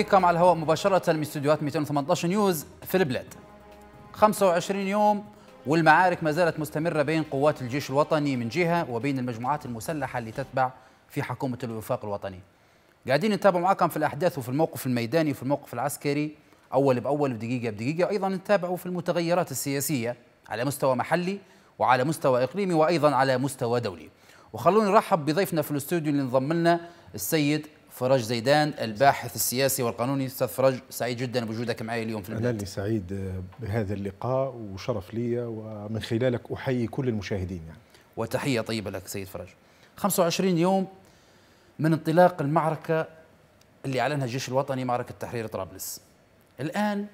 إليكم على الهواء مباشرة من استديوهات 218 نيوز في البلاد 25 يوم والمعارك ما زالت مستمرة بين قوات الجيش الوطني من جهة وبين المجموعات المسلحة اللي تتبع في حكومة الوفاق الوطني قاعدين نتابع معاكم في الأحداث وفي الموقف الميداني وفي الموقف العسكري أول بأول ودقيقة بدقيقة أيضا نتابعه في المتغيرات السياسية على مستوى محلي وعلى مستوى إقليمي وأيضا على مستوى دولي وخلوني نرحب بضيفنا في الاستوديو اللي انضم لنا السيد فرج زيدان الباحث السياسي والقانوني استاذ فرج سعيد جدا بوجودك معي اليوم في البلد انا سعيد آه، بهذا اللقاء وشرف لي ومن خلالك احيي كل المشاهدين يعني وتحيه طيبه لك سيد فرج 25 يوم من انطلاق المعركه اللي اعلنها الجيش الوطني معركه تحرير طرابلس الان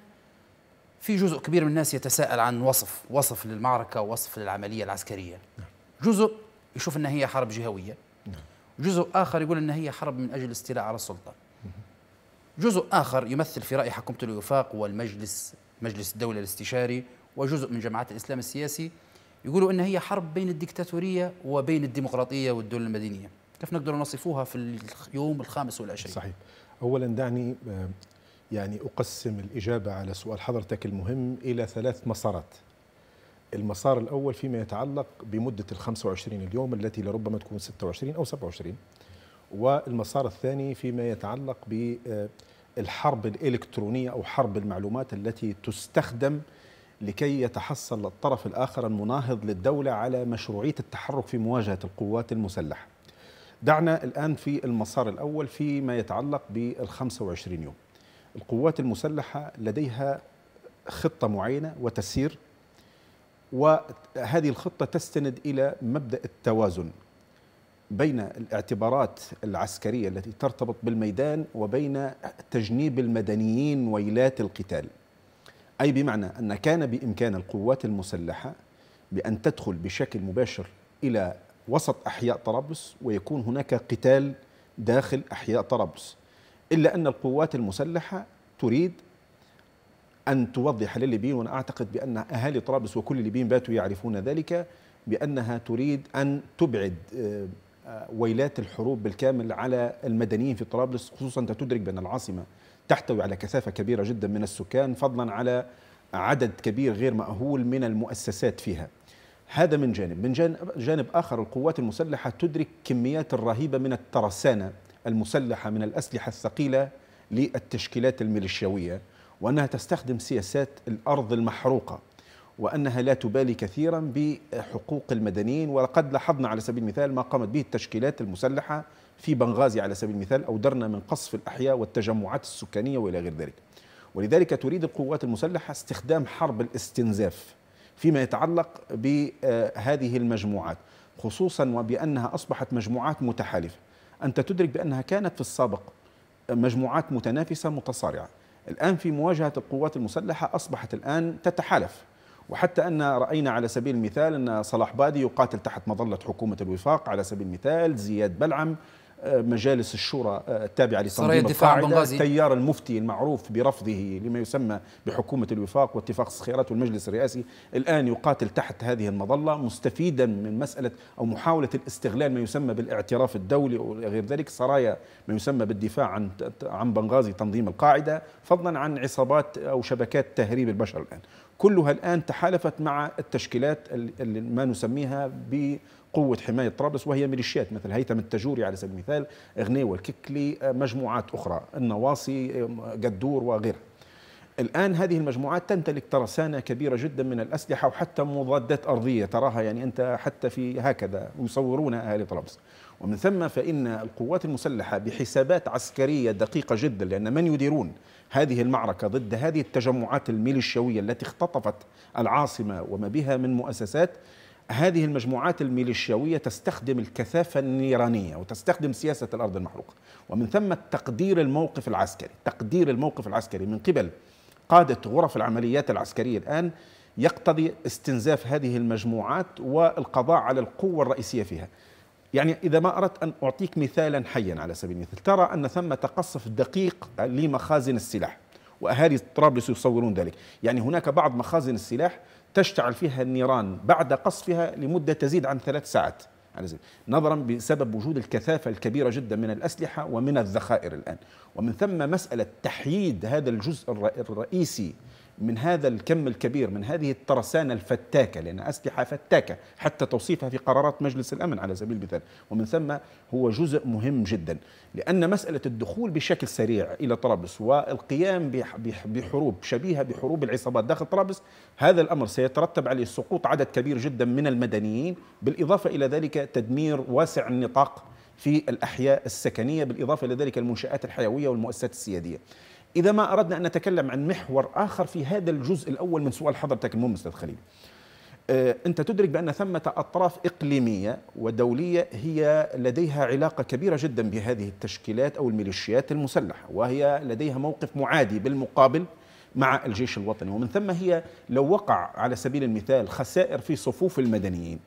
في جزء كبير من الناس يتساءل عن وصف وصف للمعركه ووصف للعمليه العسكريه نعم. جزء يشوف انها هي حرب جهويه نعم. جزء آخر يقول أن هي حرب من أجل الاستيلاء على السلطة جزء آخر يمثل في رأي حكومة الوفاق والمجلس مجلس الدولة الاستشاري وجزء من جماعات الإسلام السياسي يقولوا أن هي حرب بين الدكتاتورية وبين الديمقراطية والدول المدنية كيف نقدر نصفوها في اليوم الخامس والعشرين صحيح أولا دعني آه، يعني أقسم الإجابة على سؤال حضرتك المهم إلى ثلاث مسارات المسار الأول فيما يتعلق بمدة ال 25 اليوم التي لربما تكون 26 أو 27 والمسار الثاني فيما يتعلق بالحرب آه، الإلكترونية أو حرب المعلومات التي تستخدم لكي يتحصل الطرف الآخر المناهض للدولة على مشروعية التحرك في مواجهة القوات المسلحة دعنا الآن في المسار الأول فيما يتعلق بال 25 يوم القوات المسلحة لديها خطة معينة وتسير وهذه الخطة تستند إلى مبدأ التوازن بين الاعتبارات العسكرية التي ترتبط بالميدان وبين تجنيب المدنيين ويلات القتال أي بمعنى أن كان بإمكان القوات المسلحة بأن تدخل بشكل مباشر إلى وسط أحياء طرابلس ويكون هناك قتال داخل أحياء طرابلس إلا أن القوات المسلحة تريد أن توضح للليبيين وأنا أعتقد بأن أهالي طرابلس وكل الليبيين باتوا يعرفون ذلك بأنها تريد أن تبعد آه، آه، ويلات الحروب بالكامل على المدنيين في طرابلس خصوصا أنت تدرك بأن العاصمة تحتوي على كثافة كبيرة جدا من السكان فضلا على عدد كبير غير مأهول من المؤسسات فيها هذا من جانب من جانب آخر القوات المسلحة تدرك كميات الرهيبة من الترسانة المسلحة من الأسلحة الثقيلة للتشكيلات الميليشياوية وأنها تستخدم سياسات الأرض المحروقة وأنها لا تبالي كثيرا بحقوق المدنيين ولقد لاحظنا على سبيل المثال ما قامت به التشكيلات المسلحة في بنغازي على سبيل المثال أو درنا من قصف الأحياء والتجمعات السكانية وإلى غير ذلك ولذلك تريد القوات المسلحة استخدام حرب الاستنزاف فيما يتعلق بهذه المجموعات خصوصا وبأنها أصبحت مجموعات متحالفة أنت تدرك بأنها كانت في السابق مجموعات متنافسة متصارعة الآن في مواجهة القوات المسلحة أصبحت الآن تتحالف وحتى أن رأينا على سبيل المثال أن صلاح بادي يقاتل تحت مظلة حكومة الوفاق على سبيل المثال زياد بلعم مجالس الشورى آه، التابعة لتنظيم القاعدة تيار المفتي المعروف برفضه لما يسمى بحكومة الوفاق واتفاق الخيارات والمجلس الرئاسي الآن يقاتل تحت هذه المظلة مستفيدا من مسألة أو محاولة الاستغلال ما يسمى بالاعتراف الدولي وغير ذلك سرايا ما يسمى بالدفاع عن عن بنغازي تنظيم القاعدة فضلا عن عصابات أو شبكات تهريب البشر الآن كلها الآن تحالفت مع التشكيلات ما نسميها ب قوة حماية طرابلس وهي ميليشيات مثل هيثم التجوري على سبيل المثال غنيوة الككلي مجموعات أخرى النواصي قدور وغيرها الآن هذه المجموعات تمتلك ترسانة كبيرة جدا من الأسلحة وحتى مضادات أرضية تراها يعني أنت حتى في هكذا يصورون أهالي طرابلس ومن ثم فإن القوات المسلحة بحسابات عسكرية دقيقة جدا لأن من يديرون هذه المعركة ضد هذه التجمعات الميليشيوية التي اختطفت العاصمة وما بها من مؤسسات هذه المجموعات الميليشياوية تستخدم الكثافة النيرانية وتستخدم سياسة الأرض المحروقة ومن ثم تقدير الموقف العسكري تقدير الموقف العسكري من قبل قادة غرف العمليات العسكرية الآن يقتضي استنزاف هذه المجموعات والقضاء على القوة الرئيسية فيها يعني إذا ما أردت أن أعطيك مثالا حيا على سبيل المثال ترى أن ثم تقصف دقيق لمخازن السلاح وأهالي طرابلس يصورون ذلك يعني هناك بعض مخازن السلاح تشتعل فيها النيران بعد قصفها لمدة تزيد عن ثلاث ساعات يعني نظرا بسبب وجود الكثافة الكبيرة جدا من الأسلحة ومن الذخائر الآن ومن ثم مسألة تحييد هذا الجزء الرئيسي من هذا الكم الكبير من هذه الترسانة الفتاكة لأن أسلحة فتاكة حتى توصيفها في قرارات مجلس الأمن على سبيل المثال ومن ثم هو جزء مهم جدا لأن مسألة الدخول بشكل سريع إلى طرابلس والقيام بحروب شبيهة بحروب العصابات داخل طرابلس هذا الأمر سيترتب عليه سقوط عدد كبير جدا من المدنيين بالإضافة إلى ذلك تدمير واسع النطاق في الأحياء السكنية بالإضافة إلى ذلك المنشآت الحيوية والمؤسسات السيادية إذا ما أردنا أن نتكلم عن محور آخر في هذا الجزء الأول من سؤال حضرتك المهم أستاذ خليل آه، أنت تدرك بأن ثمة أطراف إقليمية ودولية هي لديها علاقة كبيرة جدا بهذه التشكيلات أو الميليشيات المسلحة وهي لديها موقف معادي بالمقابل مع الجيش الوطني ومن ثم هي لو وقع على سبيل المثال خسائر في صفوف المدنيين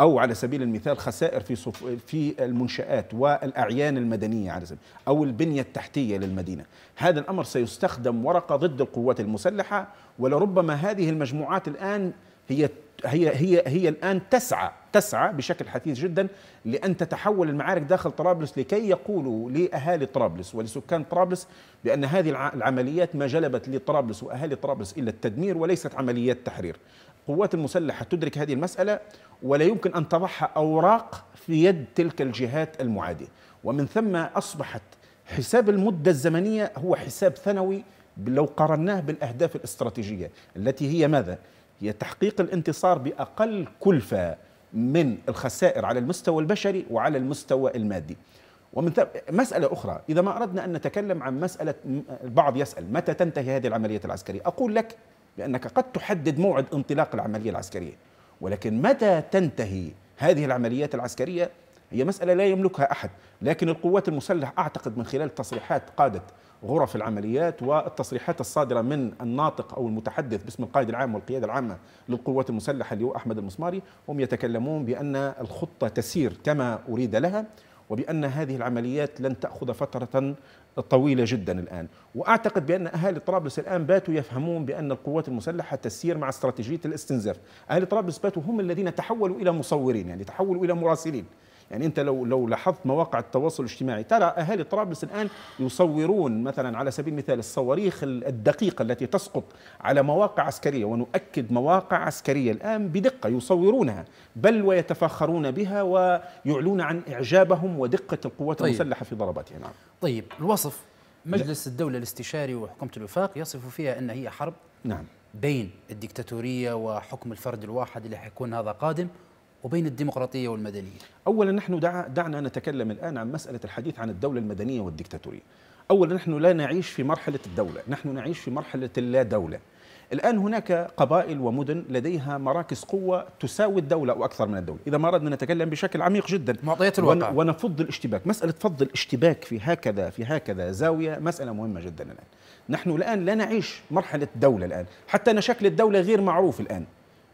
او على سبيل المثال خسائر في صف... في المنشات والاعيان المدنيه على سبيل او البنيه التحتيه للمدينه هذا الامر سيستخدم ورقه ضد القوات المسلحه ولربما هذه المجموعات الان هي هي هي هي الان تسعى تسعى بشكل حثيث جدا لان تتحول المعارك داخل طرابلس لكي يقولوا لاهالي طرابلس ولسكان طرابلس بان هذه العمليات ما جلبت لطرابلس واهالي طرابلس الا التدمير وليست عمليات تحرير. القوات المسلحة تدرك هذه المسألة ولا يمكن أن تضعها أوراق في يد تلك الجهات المعادية ومن ثم أصبحت حساب المدة الزمنية هو حساب ثانوي لو قارناه بالأهداف الاستراتيجية التي هي ماذا؟ هي تحقيق الانتصار بأقل كلفة من الخسائر على المستوى البشري وعلى المستوى المادي ومن ثم مسألة أخرى إذا ما أردنا أن نتكلم عن مسألة البعض يسأل متى تنتهي هذه العملية العسكرية أقول لك لأنك قد تحدد موعد انطلاق العملية العسكرية ولكن متى تنتهي هذه العمليات العسكرية هي مسألة لا يملكها أحد لكن القوات المسلحة أعتقد من خلال تصريحات قادة غرف العمليات والتصريحات الصادرة من الناطق أو المتحدث باسم القائد العام والقيادة العامة للقوات المسلحة اللي هو أحمد المسماري هم يتكلمون بأن الخطة تسير كما أريد لها وبأن هذه العمليات لن تأخذ فترة طويلة جدا الآن وأعتقد بأن أهالي طرابلس الآن باتوا يفهمون بأن القوات المسلحة تسير مع استراتيجية الاستنزاف أهالي طرابلس باتوا هم الذين تحولوا إلى مصورين يعني تحولوا إلى مراسلين يعني انت لو لو لاحظت مواقع التواصل الاجتماعي ترى اهالي طرابلس الان يصورون مثلا على سبيل المثال الصواريخ الدقيقه التي تسقط على مواقع عسكريه ونؤكد مواقع عسكريه الان بدقه يصورونها بل ويتفاخرون بها ويعلون عن اعجابهم ودقه القوات طيب. المسلحه في ضرباتها نعم طيب الوصف مجلس الدوله الاستشاري وحكومه الوفاق يصف فيها ان هي حرب نعم بين الدكتاتوريه وحكم الفرد الواحد اللي حيكون هذا قادم وبين الديمقراطية والمدنية؟ أولا نحن دع... دعنا نتكلم الآن عن مسألة الحديث عن الدولة المدنية والديكتاتورية أولا نحن لا نعيش في مرحلة الدولة نحن نعيش في مرحلة اللا دولة الآن هناك قبائل ومدن لديها مراكز قوة تساوي الدولة وأكثر من الدولة إذا ما أردنا نتكلم بشكل عميق جدا معطيات الواقع ونفض الاشتباك مسألة فض الاشتباك في هكذا في هكذا زاوية مسألة مهمة جدا الآن نحن الآن لا نعيش مرحلة دولة الآن حتى أن شكل الدولة غير معروف الآن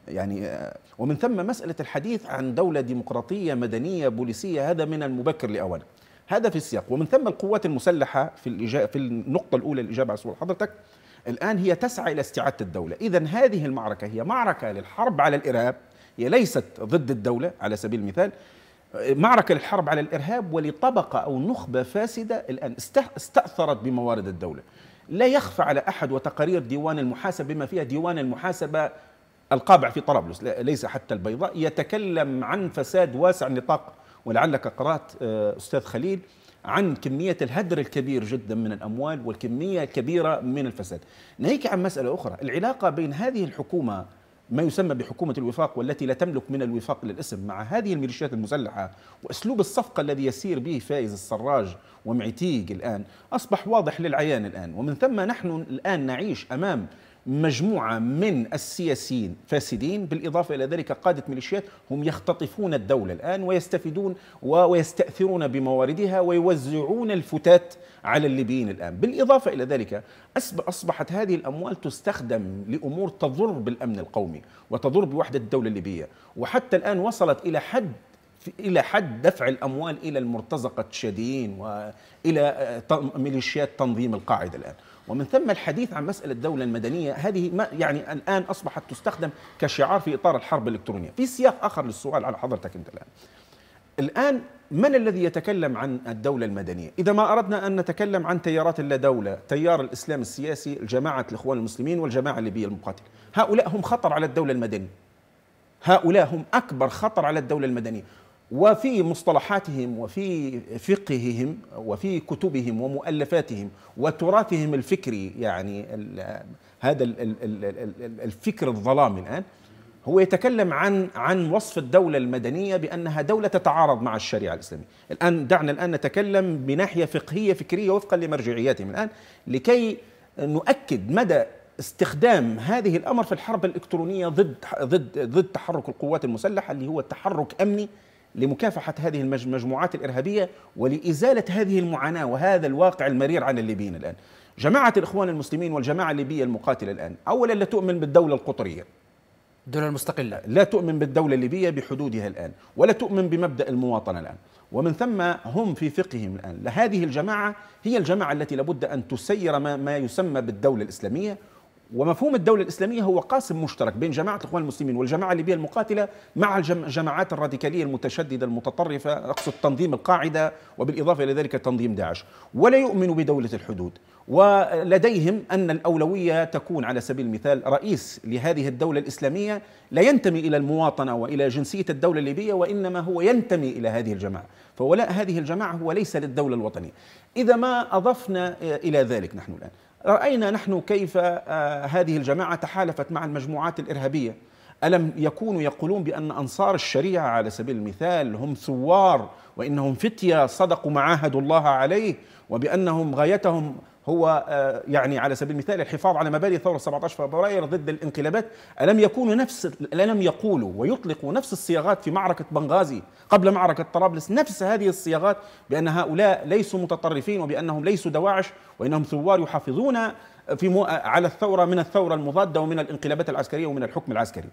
يعني آه، ومن ثم مسألة الحديث عن دولة ديمقراطية مدنية بوليسية هذا من المبكر لأولا هذا في السياق ومن ثم القوات المسلحة في, في النقطة الأولى الإجابة على سؤال حضرتك الآن هي تسعى إلى استعادة الدولة إذا هذه المعركة هي معركة للحرب على الإرهاب هي ليست ضد الدولة على سبيل المثال معركة للحرب على الإرهاب ولطبقة أو نخبة فاسدة الآن استأثرت بموارد الدولة لا يخفى على أحد وتقارير ديوان المحاسبة بما فيها ديوان المحاسبة القابع في طرابلس ليس حتى البيضاء يتكلم عن فساد واسع النطاق ولعلك قرأت آه، أستاذ خليل عن كمية الهدر الكبير جدا من الأموال والكمية الكبيرة من الفساد ناهيك عن مسألة أخرى العلاقة بين هذه الحكومة ما يسمى بحكومة الوفاق والتي لا تملك من الوفاق للاسم مع هذه الميليشيات المسلحة وأسلوب الصفقة الذي يسير به فايز السراج ومعتيق الآن أصبح واضح للعيان الآن ومن ثم نحن الآن نعيش أمام مجموعة من السياسيين فاسدين بالإضافة إلى ذلك قادة ميليشيات هم يختطفون الدولة الآن ويستفيدون ويستأثرون بمواردها ويوزعون الفتات على الليبيين الآن بالإضافة إلى ذلك أصبحت هذه الأموال تستخدم لأمور تضر بالأمن القومي وتضر بوحدة الدولة الليبية وحتى الآن وصلت إلى حد الى حد دفع الاموال الى المرتزقه الشاديين والى آه، ميليشيات تنظيم القاعده الان ومن ثم الحديث عن مسألة الدولة المدنية هذه ما يعني الآن أصبحت تستخدم كشعار في إطار الحرب الإلكترونية في سياق آخر للسؤال على حضرتك أنت الآن الآن من الذي يتكلم عن الدولة المدنية؟ إذا ما أردنا أن نتكلم عن تيارات اللا دولة تيار الإسلام السياسي الجماعة الإخوان المسلمين والجماعة الليبية المقاتلة هؤلاء هم خطر على الدولة المدنية هؤلاء هم أكبر خطر على الدولة المدنية وفي مصطلحاتهم وفي فقههم وفي كتبهم ومؤلفاتهم وتراثهم الفكري يعني هذا الـ الـ الفكر الظلامي الان هو يتكلم عن عن وصف الدولة المدنية بأنها دولة تتعارض مع الشريعة الإسلامية الآن دعنا الآن نتكلم بناحية فقهية فكرية وفقا لمرجعياتهم الآن لكي نؤكد مدى استخدام هذه الأمر في الحرب الإلكترونية ضد ضد ضد تحرك القوات المسلحة اللي هو تحرك أمني لمكافحة هذه المجموعات الإرهابية ولإزالة هذه المعاناة وهذا الواقع المرير عن الليبيين الآن جماعة الإخوان المسلمين والجماعة الليبية المقاتلة الآن أولا لا تؤمن بالدولة القطرية الدولة المستقلة لا تؤمن بالدولة الليبية بحدودها الآن ولا تؤمن بمبدأ المواطنة الآن ومن ثم هم في فقههم الآن هذه الجماعة هي الجماعة التي لابد أن تسير ما, ما يسمى بالدولة الإسلامية ومفهوم الدولة الإسلامية هو قاسم مشترك بين جماعة الإخوان المسلمين والجماعة الليبية المقاتلة مع الجماعات الراديكالية المتشددة المتطرفة أقصد تنظيم القاعدة وبالإضافة إلى ذلك تنظيم داعش ولا يؤمن بدولة الحدود ولديهم أن الأولوية تكون على سبيل المثال رئيس لهذه الدولة الإسلامية لا ينتمي إلى المواطنة وإلى جنسية الدولة الليبية وإنما هو ينتمي إلى هذه الجماعة فولاء هذه الجماعة هو ليس للدولة الوطنية إذا ما أضفنا إلى ذلك نحن الآن راينا نحن كيف آه، هذه الجماعه تحالفت مع المجموعات الارهابيه ألم يكونوا يقولون بأن أنصار الشريعة على سبيل المثال هم ثوار وإنهم فتية صدقوا ما عاهدوا الله عليه وبأنهم غايتهم هو آه، يعني على سبيل المثال الحفاظ على مبادئ ثوره 17 فبراير ضد الانقلابات الم يكونوا نفس الم يقولوا ويطلقوا نفس الصياغات في معركه بنغازي قبل معركه طرابلس نفس هذه الصياغات بان هؤلاء ليسوا متطرفين وبانهم ليسوا دواعش وانهم ثوار يحافظون في مو... على الثوره من الثوره المضاده ومن الانقلابات العسكريه ومن الحكم العسكري.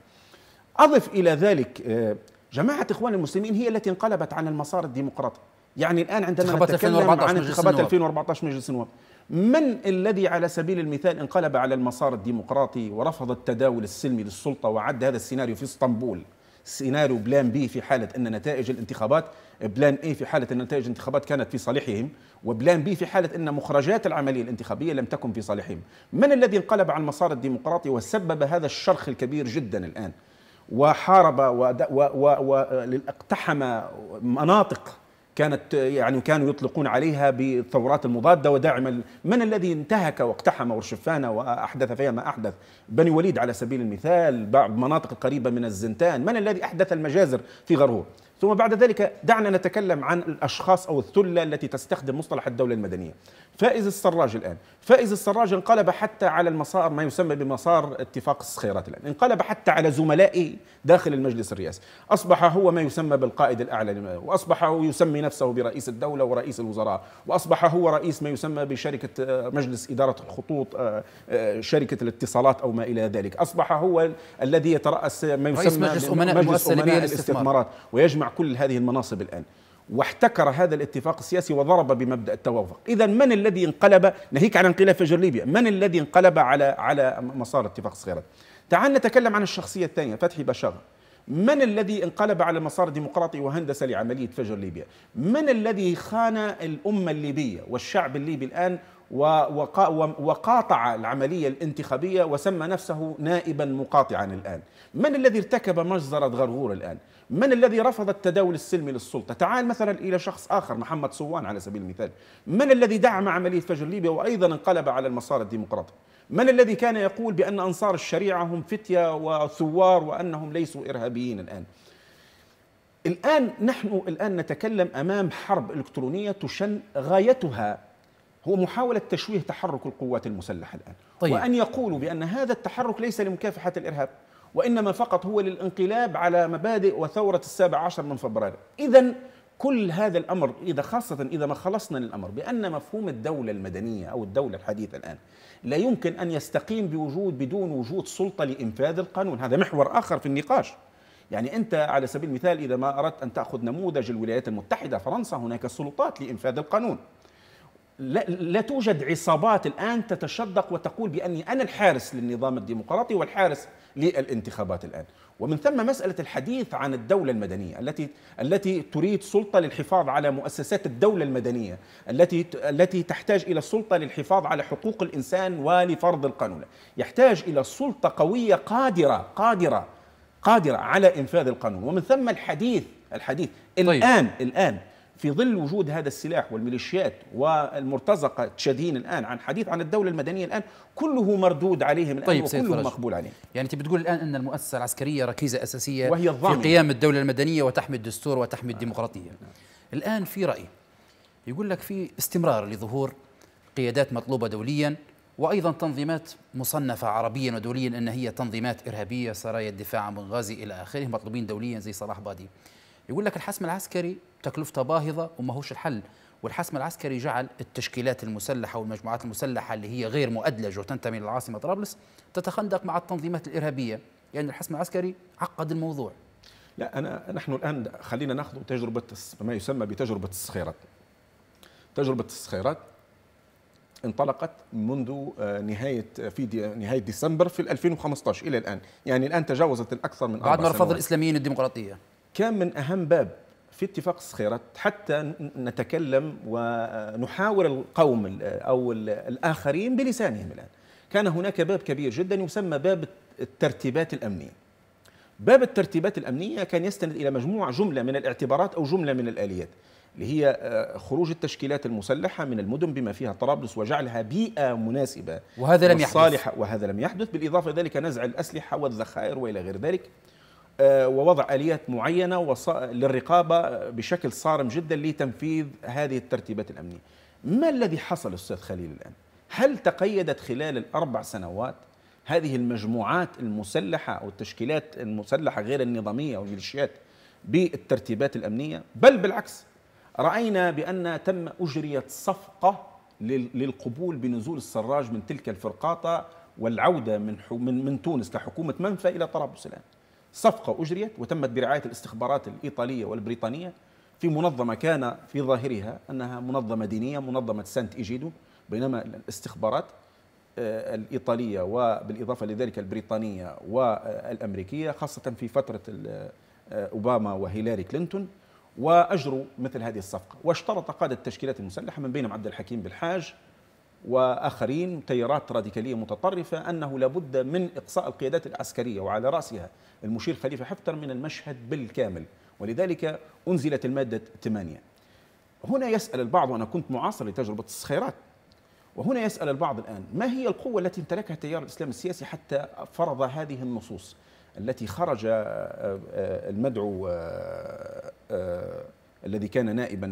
اضف الى ذلك آه، جماعه اخوان المسلمين هي التي انقلبت عن المسار الديمقراطي يعني الآن عندما نتكلم عن انتخابات 2014 مجلس النواب من الذي على سبيل المثال انقلب على المسار الديمقراطي ورفض التداول السلمي للسلطة وعد هذا السيناريو في اسطنبول سيناريو بلان بي في حالة أن نتائج الانتخابات بلان اي في حالة أن نتائج الانتخابات كانت في صالحهم وبلان بي في حالة أن مخرجات العملية الانتخابية لم تكن في صالحهم من الذي انقلب على المسار الديمقراطي وسبب هذا الشرخ الكبير جدا الآن وحارب واقتحم مناطق كانت يعني كانوا يطلقون عليها بالثورات المضادة ودعم من الذي انتهك واقتحم ورشفانة وأحدث فيها ما أحدث بني وليد على سبيل المثال بعض مناطق قريبة من الزنتان من الذي أحدث المجازر في غرور ثم بعد ذلك دعنا نتكلم عن الأشخاص أو الثلة التي تستخدم مصطلح الدولة المدنية فائز السراج الآن فائز السراج انقلب حتى على المسار ما يسمى بمسار اتفاق الصخيرات الآن انقلب حتى على زملائه داخل المجلس الرئاسي أصبح هو ما يسمى بالقائد الأعلى وأصبح هو يسمي نفسه برئيس الدولة ورئيس الوزراء وأصبح هو رئيس ما يسمى بشركة آه، مجلس إدارة الخطوط آه، آه، شركة الاتصالات أو ما إلى ذلك أصبح هو الذي يترأس ما يسمى رئيس مجلس أمناء أمناء الاستثمارات ويجمع كل هذه المناصب الآن واحتكر هذا الاتفاق السياسي وضرب بمبدا التوافق، اذا من الذي انقلب ناهيك عن انقلاب فجر ليبيا، من الذي انقلب على على مسار اتفاق الصغيرات؟ تعال نتكلم عن الشخصيه الثانيه فتحي بشار. من الذي انقلب على مسار ديمقراطي وهندسه لعمليه فجر ليبيا؟ من الذي خان الامه الليبيه والشعب الليبي الان وقاطع العملية الانتخابية وسمى نفسه نائبا مقاطعا الآن من الذي ارتكب مجزرة غرغور الآن من الذي رفض التداول السلمي للسلطة تعال مثلا إلى شخص آخر محمد صوان على سبيل المثال من الذي دعم عملية فجر ليبيا وأيضا انقلب على المسار الديمقراطي من الذي كان يقول بأن أنصار الشريعة هم فتية وثوار وأنهم ليسوا إرهابيين الآن الآن نحن الآن نتكلم أمام حرب إلكترونية تشن غايتها هو محاولة تشويه تحرك القوات المسلحة الآن طيب. وأن يقولوا بأن هذا التحرك ليس لمكافحة الإرهاب وإنما فقط هو للانقلاب على مبادئ وثورة السابع عشر من فبراير إذا كل هذا الأمر إذا خاصة إذا ما خلصنا الأمر بأن مفهوم الدولة المدنية أو الدولة الحديثة الآن لا يمكن أن يستقيم بوجود بدون وجود سلطة لإنفاذ القانون هذا محور آخر في النقاش يعني أنت على سبيل المثال إذا ما أردت أن تأخذ نموذج الولايات المتحدة فرنسا هناك سلطات لإنفاذ القانون لا, لا توجد عصابات الآن تتشدق وتقول بأني أنا الحارس للنظام الديمقراطي والحارس للانتخابات الآن ومن ثم مسألة الحديث عن الدولة المدنية التي التي تريد سلطة للحفاظ على مؤسسات الدولة المدنية التي التي تحتاج إلى سلطة للحفاظ على حقوق الإنسان ولفرض القانون يحتاج إلى سلطة قوية قادرة قادرة قادرة على إنفاذ القانون ومن ثم الحديث الحديث طيب. الآن الآن في ظل وجود هذا السلاح والميليشيات والمرتزقه تشادين الان عن حديث عن الدوله المدنيه الان كله مردود عليهم الان طيب وكله مقبول عليهم يعني انت بتقول الان ان المؤسسه العسكريه ركيزه اساسيه وهي في قيام الدوله المدنيه وتحمي الدستور وتحمي الديمقراطيه الان في راي يقول لك في استمرار لظهور قيادات مطلوبه دوليا وايضا تنظيمات مصنفه عربيا ودوليا ان هي تنظيمات ارهابيه سرايا الدفاع عن بنغازي الى اخره مطلوبين دوليا زي صلاح بادي يقول لك الحسم العسكري تكلفته باهظه وما هوش الحل والحسم العسكري جعل التشكيلات المسلحه والمجموعات المسلحه اللي هي غير مؤدلجه وتنتمي للعاصمه طرابلس تتخندق مع التنظيمات الارهابيه يعني الحسم العسكري عقد الموضوع لا انا نحن الان خلينا ناخذ تجربه ما يسمى بتجربه الصخيرات تجربه الصخيرات انطلقت منذ آه، نهايه آه، في دي نهايه ديسمبر في 2015 الى الان يعني الان تجاوزت الاكثر من بعد ما رفض الاسلاميين الديمقراطيه كان من أهم باب في اتفاق الصخيرة حتى نتكلم ونحاور القوم أو الآخرين بلسانهم الآن كان هناك باب كبير جدا يسمى باب الترتيبات الأمنية باب الترتيبات الأمنية كان يستند إلى مجموعة جملة من الاعتبارات أو جملة من الآليات اللي هي آه، خروج التشكيلات المسلحة من المدن بما فيها طرابلس وجعلها بيئة مناسبة وهذا لم يحدث وهذا لم يحدث بالإضافة إلى ذلك نزع الأسلحة والذخائر وإلى غير ذلك آه، ووضع آليات معينة للرقابة بشكل صارم جدا لتنفيذ هذه الترتيبات الأمنية ما الذي حصل أستاذ خليل الآن؟ هل تقيدت خلال الأربع سنوات هذه المجموعات المسلحة أو التشكيلات المسلحة غير النظامية والميليشيات بالترتيبات الأمنية بل بالعكس رأينا بأن تم أجريت صفقة للقبول بنزول السراج من تلك الفرقاطة والعودة من, من, من تونس لحكومة منفى إلى طرابلس الآن صفقة أجريت وتمت برعاية الاستخبارات الإيطالية والبريطانية في منظمة كان في ظاهرها أنها منظمة دينية منظمة سانت إيجيدو بينما الاستخبارات آه، الإيطالية وبالإضافة لذلك البريطانية والأمريكية خاصة في فترة آه، أوباما وهيلاري كلينتون وأجروا مثل هذه الصفقة واشترط قادة التشكيلات المسلحة من بينهم عبد الحكيم بالحاج وآخرين تيارات راديكالية متطرفة أنه لابد من إقصاء القيادات العسكرية وعلى رأسها المشير خليفة حفتر من المشهد بالكامل ولذلك أنزلت المادة 8 هنا يسأل البعض وأنا كنت معاصر لتجربة الصخيرات وهنا يسأل البعض الآن ما هي القوة التي امتلكها تيار الإسلام السياسي حتى فرض هذه النصوص التي خرج آه، آه، المدعو آه، الذي كان نائبا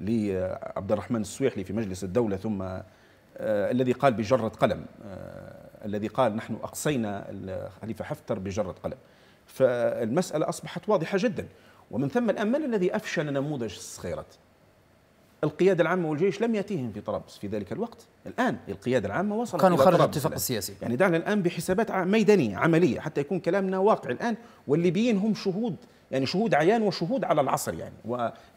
لعبد الرحمن السويحلي في مجلس الدولة ثم آه، الذي قال بجرة قلم آه، الذي قال نحن أقصينا الخليفة حفتر بجرة قلم فالمسألة أصبحت واضحة جدا ومن ثم الآن من الذي أفشل نموذج الصخيرة؟ القيادة العامة والجيش لم يأتيهم في طرابلس في ذلك الوقت الآن القيادة العامة وصلت كانوا خارج الاتفاق السياسي يعني دعنا الآن بحسابات ميدانية عملية حتى يكون كلامنا واقع الآن والليبيين هم شهود يعني شهود عيان وشهود على العصر يعني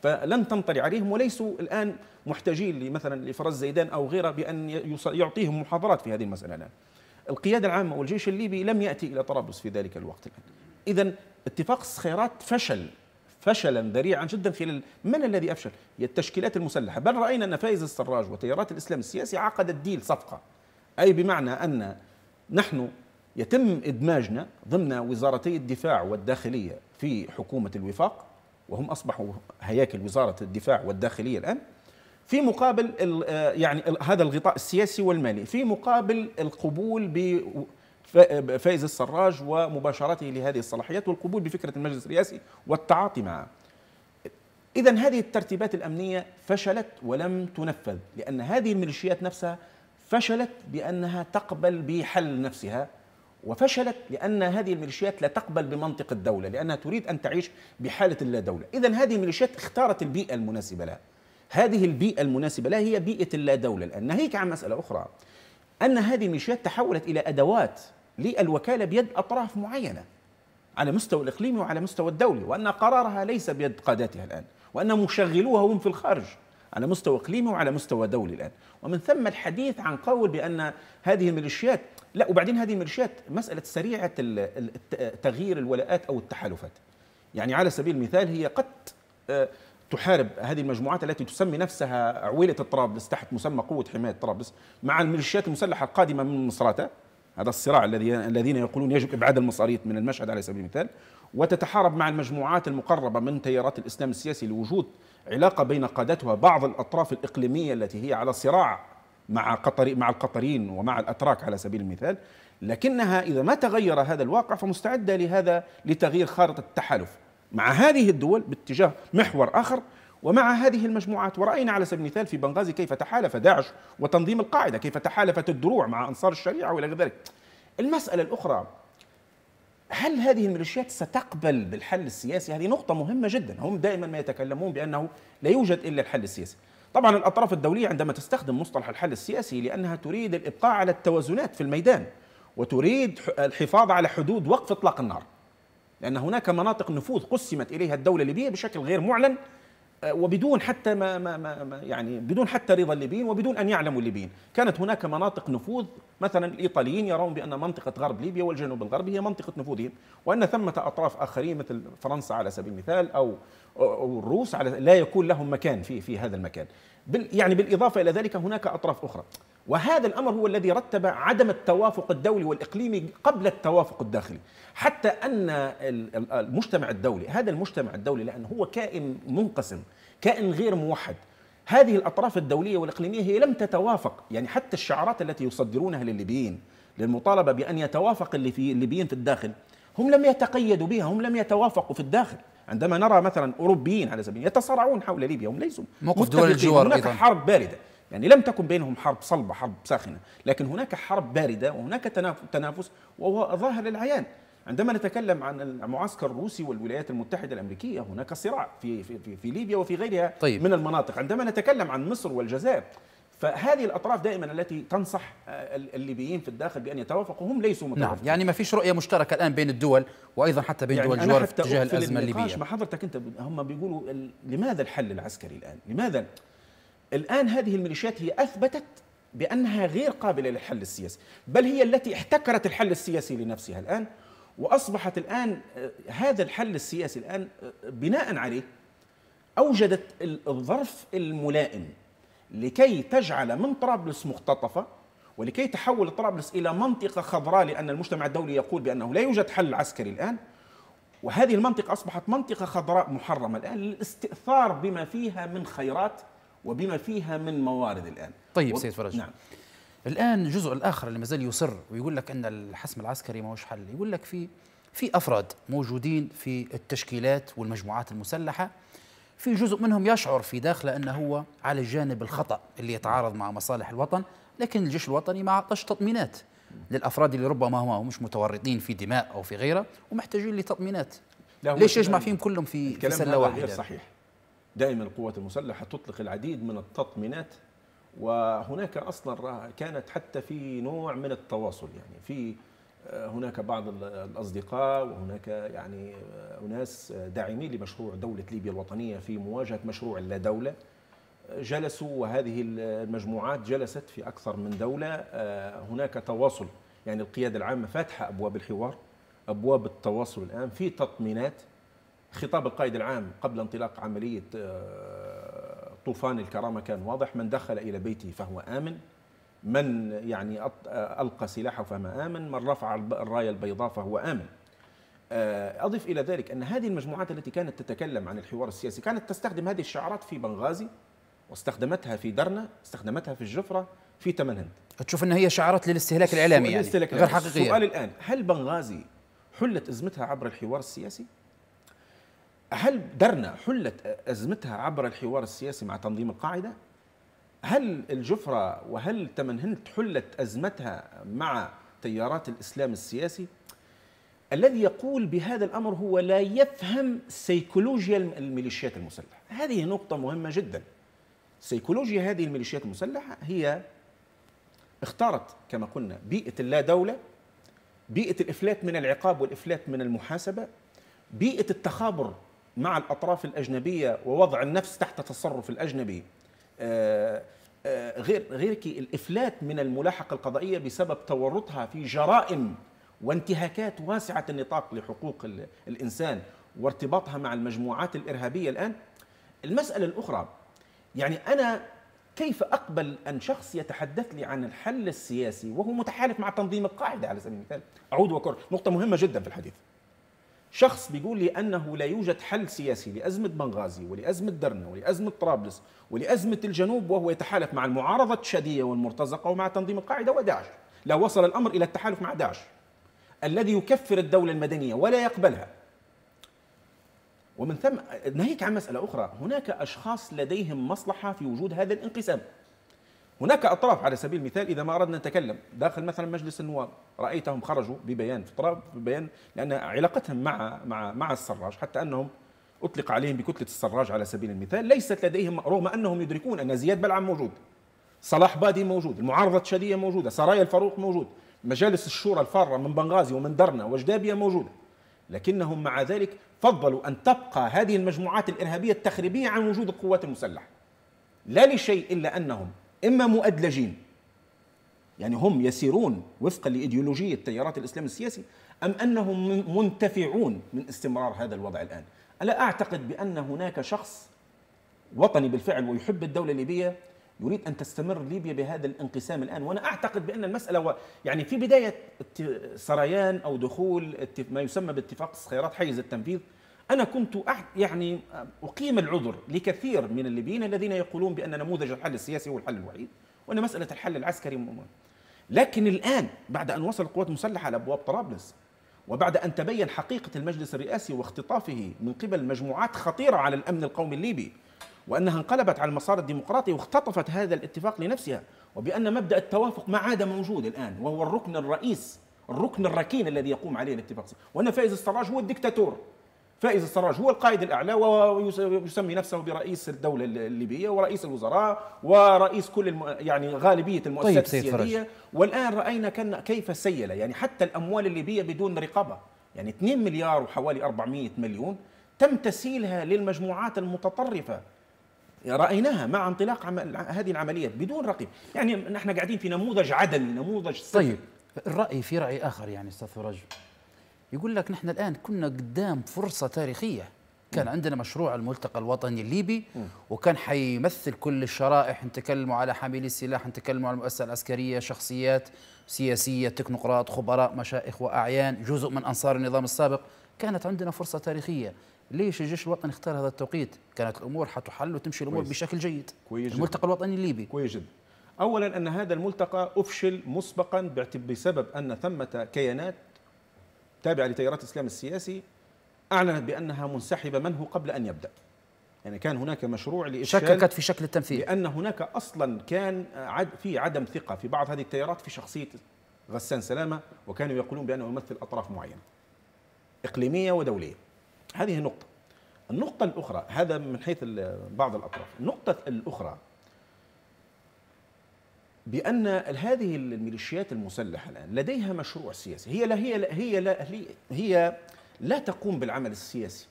فلن تنطلي عليهم وليسوا الآن محتاجين مثلا لفرز زيدان أو غيره بأن يعطيهم محاضرات في هذه المسألة الآن القيادة العامة والجيش الليبي لم يأتي إلى طرابلس في ذلك الوقت الآن إذا اتفاق الصخيرات فشل فشلا ذريعا جدا خلال من الذي افشل؟ هي التشكيلات المسلحه، بل راينا ان فايز السراج وتيارات الاسلام السياسي عقدت ديل صفقه. اي بمعنى ان نحن يتم ادماجنا ضمن وزارتي الدفاع والداخليه في حكومة الوفاق وهم أصبحوا هياكل وزارة الدفاع والداخلية الآن في مقابل آه، يعني هذا الغطاء السياسي والمالي في مقابل القبول بفايز السراج ومباشرته لهذه الصلاحيات والقبول بفكرة المجلس الرئاسي والتعاطي معه إذا هذه الترتيبات الأمنية فشلت ولم تنفذ لأن هذه الميليشيات نفسها فشلت بأنها تقبل بحل نفسها وفشلت لأن هذه الميليشيات لا تقبل بمنطق الدولة لأنها تريد أن تعيش بحالة اللا دولة إذا هذه الميليشيات اختارت البيئة المناسبة لها هذه البيئة المناسبة لها هي بيئة اللا دولة الآن ناهيك عن مسألة أخرى أن هذه الميليشيات تحولت إلى أدوات للوكالة بيد أطراف معينة على مستوى الإقليمي وعلى مستوى الدولي وأن قرارها ليس بيد قادتها الآن وأن مشغلوها هم في الخارج على مستوى اقليمي وعلى مستوى دولي الان ومن ثم الحديث عن قول بان هذه الميليشيات لا وبعدين هذه الميليشيات مساله سريعه تغيير الولاءات او التحالفات يعني على سبيل المثال هي قد آه، تحارب هذه المجموعات التي تسمي نفسها عويلة طرابلس تحت مسمى قوة حماية طرابلس مع الميليشيات المسلحة القادمة من مصراتة هذا الصراع الذي الذين يقولون يجب ابعاد المصاريت من المشهد على سبيل المثال وتتحارب مع المجموعات المقربة من تيارات الإسلام السياسي لوجود علاقة بين قادتها بعض الأطراف الإقليمية التي هي على صراع مع قطر مع القطريين ومع الأتراك على سبيل المثال لكنها إذا ما تغير هذا الواقع فمستعدة لهذا لتغيير خارطة التحالف مع هذه الدول باتجاه محور آخر ومع هذه المجموعات ورأينا على سبيل المثال في بنغازي كيف تحالف داعش وتنظيم القاعدة كيف تحالفت الدروع مع أنصار الشريعة وإلى غير ذلك المسألة الأخرى هل هذه الميليشيات ستقبل بالحل السياسي؟ هذه نقطة مهمة جدا، هم دائما ما يتكلمون بأنه لا يوجد إلا الحل السياسي. طبعا الأطراف الدولية عندما تستخدم مصطلح الحل السياسي لأنها تريد الإبقاء على التوازنات في الميدان وتريد الحفاظ على حدود وقف إطلاق النار. لأن هناك مناطق نفوذ قسمت إليها الدولة الليبية بشكل غير معلن وبدون حتى ما, ما, ما يعني بدون حتى رضا الليبيين وبدون ان يعلموا الليبيين، كانت هناك مناطق نفوذ مثلا الايطاليين يرون بان منطقه غرب ليبيا والجنوب الغربي هي منطقه نفوذهم، وان ثمه اطراف اخرين مثل فرنسا على سبيل المثال او او الروس على لا يكون لهم مكان في في هذا المكان. يعني بالاضافه الى ذلك هناك اطراف اخرى، وهذا الامر هو الذي رتب عدم التوافق الدولي والاقليمي قبل التوافق الداخلي حتى ان المجتمع الدولي هذا المجتمع الدولي لانه هو كائن منقسم كائن غير موحد هذه الاطراف الدوليه والاقليميه هي لم تتوافق يعني حتى الشعارات التي يصدرونها للليبيين للمطالبه بان يتوافق اللي في الليبيين في الداخل هم لم يتقيدوا بها هم لم يتوافقوا في الداخل عندما نرى مثلا اوروبيين على سبيل يتصارعون حول ليبيا هم ليسوا موقف دول الجوار هناك حرب بارده يعني لم تكن بينهم حرب صلبة حرب ساخنة لكن هناك حرب باردة وهناك تنافس وهو ظاهر للعيان عندما نتكلم عن المعسكر الروسي والولايات المتحدة الأمريكية هناك صراع في, في, في ليبيا وفي غيرها طيب. من المناطق عندما نتكلم عن مصر والجزائر فهذه الاطراف دائما التي تنصح آه، الليبيين في الداخل بان يتوافقوا هم ليسوا نعم. متوافقين نعم يعني ما فيش رؤيه مشتركه الان بين الدول وايضا حتى بين يعني دول الجوار في اتجاه الازمه الليبيه ما حضرتك انت هم بيقولوا لماذا الحل العسكري الان؟ لماذا الآن هذه الميليشيات هي أثبتت بأنها غير قابلة للحل السياسي بل هي التي احتكرت الحل السياسي لنفسها الآن وأصبحت الآن آه، هذا الحل السياسي الآن آه، بناء عليه أوجدت الظرف الملائم لكي تجعل من طرابلس مختطفة ولكي تحول طرابلس إلى منطقة خضراء لأن المجتمع الدولي يقول بأنه لا يوجد حل عسكري الآن وهذه المنطقة أصبحت منطقة خضراء محرمة الآن للاستئثار بما فيها من خيرات وبما فيها من موارد الآن طيب و... سيد فرج نعم الآن الجزء الآخر اللي مازال يصر ويقول لك أن الحسم العسكري ما هوش حل يقول لك في في أفراد موجودين في التشكيلات والمجموعات المسلحة في جزء منهم يشعر في داخله أنه هو على الجانب الخطأ اللي يتعارض مع مصالح الوطن لكن الجيش الوطني ما أعطاش تطمينات للأفراد اللي ربما هم مش متورطين في دماء أو في غيره ومحتاجين لتطمينات ليش يجمع فيهم كلهم في سله واحده صحيح دائما القوات المسلحة تطلق العديد من التطمينات وهناك أصلا كانت حتى في نوع من التواصل يعني في آه، هناك بعض الأصدقاء وهناك يعني آه، أناس آه، داعمين لمشروع دولة ليبيا الوطنية في مواجهة مشروع اللا دولة جلسوا وهذه المجموعات جلست في أكثر من دولة هناك تواصل يعني القيادة العامة فاتحة أبواب الحوار أبواب التواصل الآن في تطمينات خطاب القائد العام قبل انطلاق عملية آه، طوفان الكرامة كان واضح من دخل إلى بيته فهو آمن من يعني آه، ألقى سلاحه فهو آمن من رفع الراية البيضاء فهو آمن آه، أضف إلى ذلك أن هذه المجموعات التي كانت تتكلم عن الحوار السياسي كانت تستخدم هذه الشعارات في بنغازي واستخدمتها في درنا استخدمتها في الجفرة في تمنهند تشوف أن هي شعارات للاستهلاك الإعلامي يعني غير حقيقية السؤال الآن هل بنغازي حلت أزمتها عبر الحوار السياسي؟ هل درنا حلت أزمتها عبر الحوار السياسي مع تنظيم القاعدة؟ هل الجفرة وهل تمنهنت حلت أزمتها مع تيارات الإسلام السياسي؟ الذي يقول بهذا الأمر هو لا يفهم سيكولوجيا الميليشيات المسلحة هذه نقطة مهمة جدا سيكولوجيا هذه الميليشيات المسلحة هي اختارت كما قلنا بيئة اللا دولة بيئة الإفلات من العقاب والإفلات من المحاسبة بيئة التخابر مع الأطراف الأجنبية ووضع النفس تحت تصرف الأجنبي آه، آه، غير غير الإفلات من الملاحقة القضائية بسبب تورطها في جرائم وانتهاكات واسعة النطاق لحقوق الإنسان وارتباطها مع المجموعات الإرهابية الآن المسألة الأخرى يعني أنا كيف أقبل أن شخص يتحدث لي عن الحل السياسي وهو متحالف مع تنظيم القاعدة على سبيل المثال أعود وأكرر نقطة مهمة جدا في الحديث شخص بيقول لي انه لا يوجد حل سياسي لازمه بنغازي ولازمه درنا ولازمه طرابلس ولازمه الجنوب وهو يتحالف مع المعارضه الشاديه والمرتزقه ومع تنظيم القاعده وداعش، لا وصل الامر الى التحالف مع داعش الذي يكفر الدوله المدنيه ولا يقبلها. ومن ثم ناهيك عن مساله اخرى، هناك اشخاص لديهم مصلحه في وجود هذا الانقسام. هناك أطراف على سبيل المثال إذا ما أردنا نتكلم داخل مثلا مجلس النواب رأيتهم خرجوا ببيان في طراب ببيان لأن علاقتهم مع مع مع السراج حتى أنهم أطلق عليهم بكتلة السراج على سبيل المثال ليست لديهم رغم أنهم يدركون أن زياد بلعم موجود صلاح بادي موجود المعارضة التشادية موجودة سرايا الفاروق موجود مجالس الشورى الفارة من بنغازي ومن درنا وجدابية موجودة لكنهم مع ذلك فضلوا أن تبقى هذه المجموعات الإرهابية التخريبية عن وجود القوات المسلحة لا لشيء إلا أنهم إما مؤدلجين يعني هم يسيرون وفقا لإيديولوجية تيارات الإسلام السياسي أم أنهم منتفعون من استمرار هذا الوضع الآن ألا أعتقد بأن هناك شخص وطني بالفعل ويحب الدولة الليبية يريد أن تستمر ليبيا بهذا الانقسام الآن وأنا أعتقد بأن المسألة و... يعني في بداية سريان أو دخول ما يسمى باتفاق الصخيرات حيز التنفيذ أنا كنت يعني أقيم العذر لكثير من الليبيين الذين يقولون بأن نموذج الحل السياسي هو الحل الوحيد وأن مسألة الحل العسكري مؤمن. لكن الآن بعد أن وصل القوات المسلحة لابواب طرابلس وبعد أن تبين حقيقة المجلس الرئاسي واختطافه من قبل مجموعات خطيرة على الأمن القومي الليبي وأنها انقلبت على المسار الديمقراطي واختطفت هذا الاتفاق لنفسها وبأن مبدأ التوافق ما عاد موجود الآن وهو الركن الرئيس الركن الركين الذي يقوم عليه الاتفاق وأن فايز السراج هو الدكتاتور فائز السراج هو القائد الأعلى ويسمي نفسه برئيس الدولة الليبية ورئيس الوزراء ورئيس كل الم... يعني غالبية طيب المؤسسات طيب السيادية والآن رأينا كان كيف سيل يعني حتى الأموال الليبية بدون رقابة يعني 2 مليار وحوالي 400 مليون تم تسييلها للمجموعات المتطرفة رايناها مع انطلاق عمل هذه العمليات بدون رقيب يعني نحن قاعدين في نموذج عدمي نموذج صفر طيب الراي في راي اخر يعني استاذ فرج يقول لك نحن الآن كنا قدام فرصة تاريخية كان عندنا مشروع الملتقى الوطني الليبي وكان حيمثل كل الشرائح نتكلموا على حاملي السلاح نتكلموا على المؤسسة العسكرية شخصيات سياسية تكنوقراط خبراء مشايخ وأعيان جزء من أنصار النظام السابق كانت عندنا فرصة تاريخية ليش الجيش الوطني اختار هذا التوقيت كانت الأمور حتحل وتمشي الأمور كويس. بشكل جيد كويس الملتقى الوطني الليبي كويس جدا أولا أن هذا الملتقى أفشل مسبقا بسبب أن ثمة كيانات تابعة لتيارات الإسلام السياسي أعلنت بأنها منسحبة منه قبل أن يبدأ يعني كان هناك مشروع شككت في شكل التمثيل لأن هناك أصلا كان عد في عدم ثقة في بعض هذه التيارات في شخصية غسان سلامة وكانوا يقولون بأنه يمثل أطراف معينة إقليمية ودولية هذه نقطة النقطة الأخرى هذا من حيث بعض الأطراف النقطة الأخرى بأن هذه الميليشيات المسلحة الآن لديها مشروع سياسي هي لا هي لا هي لا هي لا تقوم بالعمل السياسي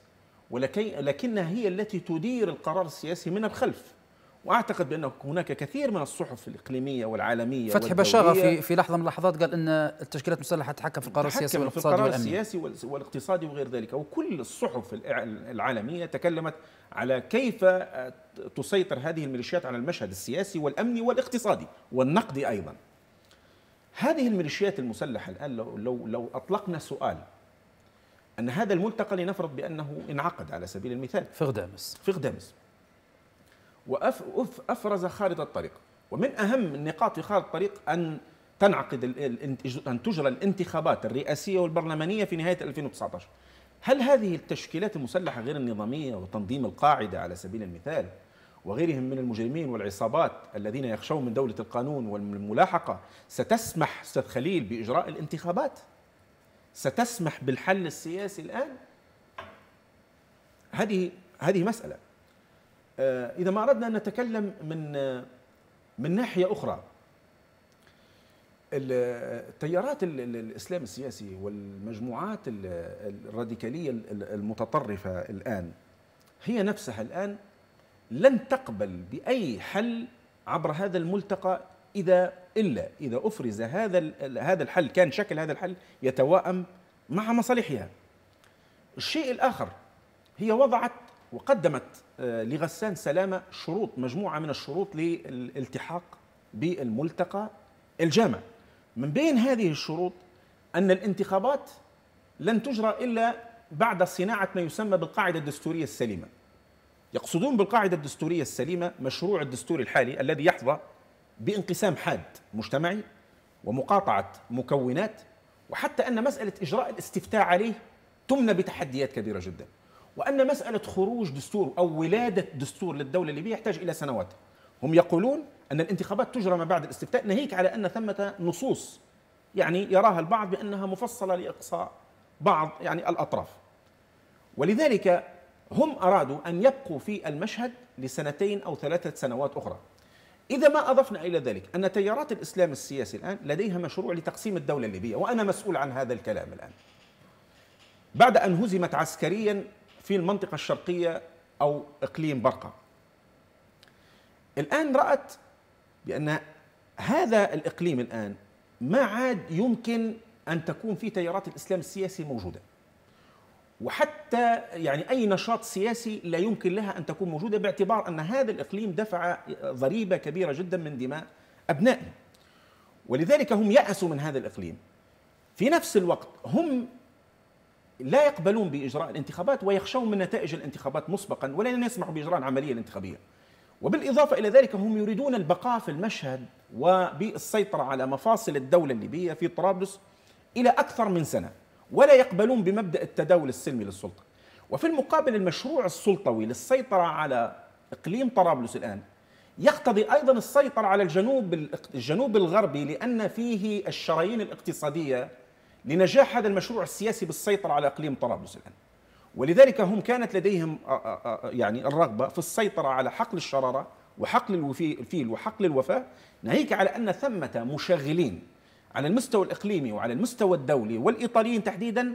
ولكنها هي التي تدير القرار السياسي من الخلف واعتقد بان هناك كثير من الصحف الاقليميه والعالميه فتحي بشاره في في لحظه من اللحظات قال ان التشكيلات المسلحه تتحكم في القرار السياسي والاقتصادي والامني السياسي والاقتصادي وغير ذلك وكل الصحف العالميه تكلمت على كيف تسيطر هذه الميليشيات على المشهد السياسي والامني والاقتصادي والنقدي ايضا هذه الميليشيات المسلحه الان لو لو, لو اطلقنا سؤال ان هذا الملتقى لنفرض بانه انعقد على سبيل المثال في غدامس في غدامس وافرز خارطه الطريق ومن اهم النقاط في خارطه الطريق ان تنعقد ان تجرى الانتخابات الرئاسيه والبرلمانيه في نهايه 2019 هل هذه التشكيلات المسلحه غير النظاميه وتنظيم القاعده على سبيل المثال وغيرهم من المجرمين والعصابات الذين يخشون من دوله القانون والملاحقه ستسمح استاذ خليل باجراء الانتخابات ستسمح بالحل السياسي الان هذه هذه مساله آه، إذا ما أردنا أن نتكلم من آه، من ناحية أخرى التيارات الإسلام السياسي والمجموعات الراديكالية المتطرفة الآن هي نفسها الآن لن تقبل بأي حل عبر هذا الملتقى إذا إلا إذا أفرز هذا هذا الحل كان شكل هذا الحل يتوائم مع مصالحها الشيء الآخر هي وضعت وقدمت آه، لغسان سلامة شروط مجموعة من الشروط للالتحاق بالملتقى الجامع من بين هذه الشروط أن الانتخابات لن تجرى إلا بعد صناعة ما يسمى بالقاعدة الدستورية السليمة يقصدون بالقاعدة الدستورية السليمة مشروع الدستور الحالي الذي يحظى بانقسام حاد مجتمعي ومقاطعة مكونات وحتى أن مسألة إجراء الاستفتاء عليه تمنى بتحديات كبيرة جداً وأن مسألة خروج دستور أو ولادة دستور للدولة الليبية يحتاج إلى سنوات هم يقولون أن الانتخابات تجرى ما بعد الاستفتاء ناهيك على أن ثمة نصوص يعني يراها البعض بأنها مفصلة لإقصاء بعض يعني الأطراف ولذلك هم أرادوا أن يبقوا في المشهد لسنتين أو ثلاثة سنوات أخرى إذا ما أضفنا إلى ذلك أن تيارات الإسلام السياسي الآن لديها مشروع لتقسيم الدولة الليبية وأنا مسؤول عن هذا الكلام الآن بعد أن هزمت عسكريا في المنطقة الشرقية أو إقليم برقة الآن رأت بأن هذا الإقليم الآن ما عاد يمكن أن تكون في تيارات الإسلام السياسي موجودة وحتى يعني أي نشاط سياسي لا يمكن لها أن تكون موجودة باعتبار أن هذا الإقليم دفع ضريبة كبيرة جدا من دماء أبنائه ولذلك هم يأسوا من هذا الإقليم في نفس الوقت هم لا يقبلون بإجراء الانتخابات ويخشون من نتائج الانتخابات مسبقا ولن يسمحوا بإجراء العملية الانتخابية وبالإضافة إلى ذلك هم يريدون البقاء في المشهد وبالسيطرة على مفاصل الدولة الليبية في طرابلس إلى أكثر من سنة ولا يقبلون بمبدأ التداول السلمي للسلطة وفي المقابل المشروع السلطوي للسيطرة على إقليم طرابلس الآن يقتضي أيضا السيطرة على الجنوب الجنوب الغربي لأن فيه الشرايين الاقتصادية لنجاح هذا المشروع السياسي بالسيطرة على إقليم طرابلس الآن ولذلك هم كانت لديهم آه، آه، آه، يعني الرغبة في السيطرة على حقل الشرارة وحقل الفيل وحقل الوفاة ناهيك على أن ثمة مشغلين على المستوى الإقليمي وعلى المستوى الدولي والإيطاليين تحديدا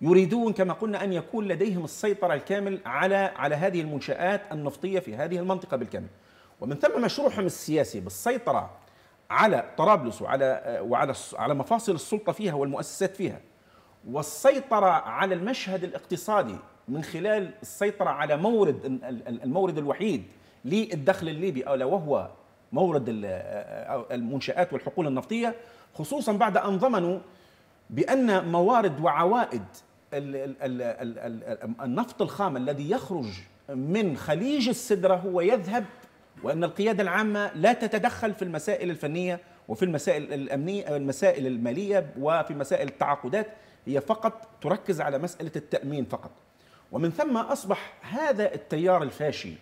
يريدون كما قلنا أن يكون لديهم السيطرة الكامل على على هذه المنشآت النفطية في هذه المنطقة بالكامل ومن ثم مشروعهم السياسي بالسيطرة على طرابلس وعلى وعلى على مفاصل السلطه فيها والمؤسسات فيها والسيطره على المشهد الاقتصادي من خلال السيطره على مورد المورد الوحيد للدخل الليبي الا وهو مورد المنشآت والحقول النفطية خصوصا بعد أن ضمنوا بأن موارد وعوائد النفط الخام الذي يخرج من خليج السدرة هو يذهب وان القياده العامه لا تتدخل في المسائل الفنيه وفي المسائل الامنيه المسائل الماليه وفي مسائل التعاقدات هي فقط تركز على مساله التامين فقط ومن ثم اصبح هذا التيار الفاشي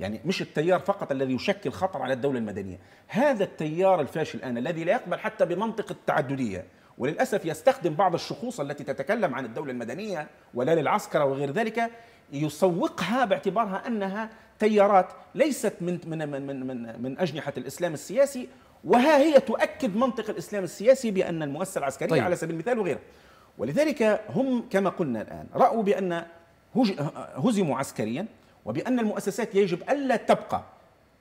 يعني مش التيار فقط الذي يشكل خطر على الدوله المدنيه هذا التيار الفاشي الان الذي لا يقبل حتى بمنطق التعدديه وللاسف يستخدم بعض الشخوص التي تتكلم عن الدوله المدنيه ولا للعسكره وغير ذلك يسوقها باعتبارها انها تيارات ليست من من من من, من اجنحه الاسلام السياسي وها هي تؤكد منطق الاسلام السياسي بان المؤسسه العسكريه طيب. على سبيل المثال وغيره ولذلك هم كما قلنا الان راوا بان هزموا عسكريا وبان المؤسسات يجب الا تبقى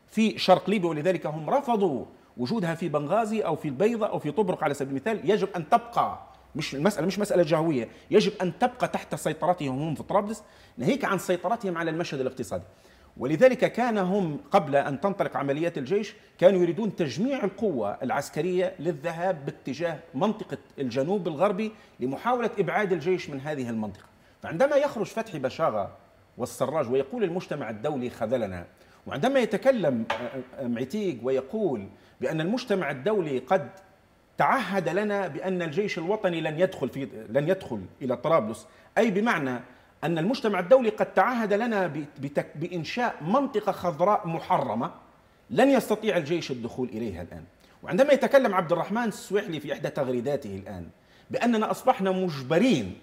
في شرق ليبيا ولذلك هم رفضوا وجودها في بنغازي او في البيضه او في طبرق على سبيل المثال يجب ان تبقى مش المسألة مش مسألة جهوية يجب أن تبقى تحت سيطرتهم هم في طرابلس ناهيك عن سيطرتهم على المشهد الاقتصادي ولذلك كان هم قبل أن تنطلق عمليات الجيش كانوا يريدون تجميع القوة العسكرية للذهاب باتجاه منطقة الجنوب الغربي لمحاولة إبعاد الجيش من هذه المنطقة فعندما يخرج فتحي بشاغة والسراج ويقول المجتمع الدولي خذلنا وعندما يتكلم معتيق ويقول بأن المجتمع الدولي قد تعهد لنا بأن الجيش الوطني لن يدخل في لن يدخل إلى طرابلس أي بمعنى أن المجتمع الدولي قد تعهد لنا بإنشاء منطقة خضراء محرمة لن يستطيع الجيش الدخول إليها الآن وعندما يتكلم عبد الرحمن السويحلي في إحدى تغريداته الآن بأننا أصبحنا مجبرين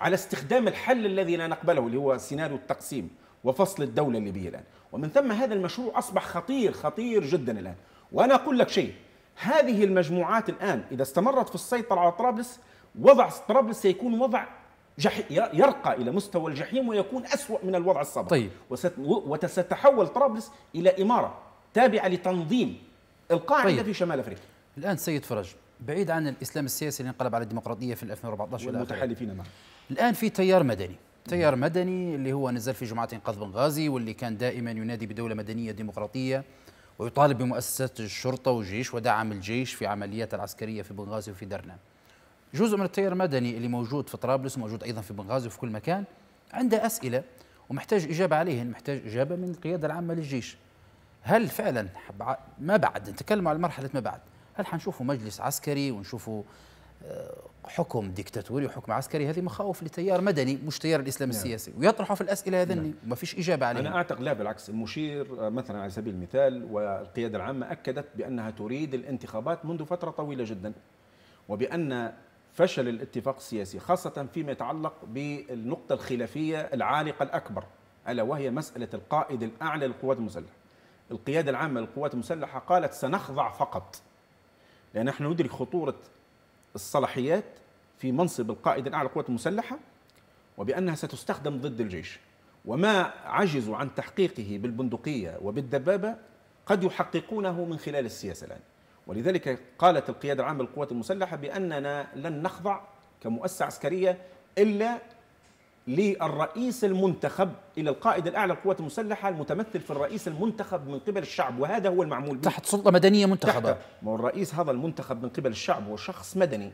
على استخدام الحل الذي لا نقبله اللي هو سيناريو التقسيم وفصل الدولة الليبية الآن ومن ثم هذا المشروع أصبح خطير خطير جدا الآن وأنا أقول لك شيء هذه المجموعات الآن إذا استمرت في السيطرة على طرابلس وضع طرابلس سيكون وضع جح... يرقى إلى مستوى الجحيم ويكون أسوأ من الوضع السابق طيب. وست... وستتحول طرابلس إلى إمارة تابعة لتنظيم القاعدة طيب. في شمال أفريقيا الآن سيد فرج بعيد عن الإسلام السياسي اللي انقلب على الديمقراطية في 2014 والمتحالفين معه الآن في تيار مدني تيار مدني اللي هو نزل في جمعة إنقاذ بنغازي واللي كان دائما ينادي بدولة مدنية ديمقراطية ويطالب بمؤسسات الشرطة والجيش ودعم الجيش في عمليات العسكرية في بنغازي وفي درنا جزء من التيار المدني اللي موجود في طرابلس وموجود أيضا في بنغازي وفي كل مكان عنده أسئلة ومحتاج إجابة عليهن محتاج إجابة من القيادة العامة للجيش هل فعلا ما بعد نتكلم على مرحلة ما بعد هل حنشوفوا مجلس عسكري ونشوفوا حكم ديكتاتوري وحكم عسكري هذه مخاوف لتيار مدني مش تيار الاسلام نعم. السياسي ويطرحوا في الاسئله هذني نعم. وما فيش اجابه عليها انا اعتقد لا بالعكس المشير مثلا على سبيل المثال والقياده العامه اكدت بانها تريد الانتخابات منذ فتره طويله جدا وبان فشل الاتفاق السياسي خاصه فيما يتعلق بالنقطه الخلافيه العالقه الاكبر الا وهي مساله القائد الاعلى للقوات المسلحه القياده العامه للقوات المسلحه قالت سنخضع فقط لان نحن ندرك خطوره الصلاحيات في منصب القائد الأعلى للقوات المسلحة وبأنها ستستخدم ضد الجيش وما عجزوا عن تحقيقه بالبندقية وبالدبابة قد يحققونه من خلال السياسة الآن ولذلك قالت القيادة العامة للقوات المسلحة بأننا لن نخضع كمؤسسة عسكرية إلا للرئيس المنتخب الى القائد الاعلى للقوات المسلحه المتمثل في الرئيس المنتخب من قبل الشعب وهذا هو المعمول به تحت سلطه مدنيه منتخبه ما هو الرئيس هذا المنتخب من قبل الشعب هو شخص مدني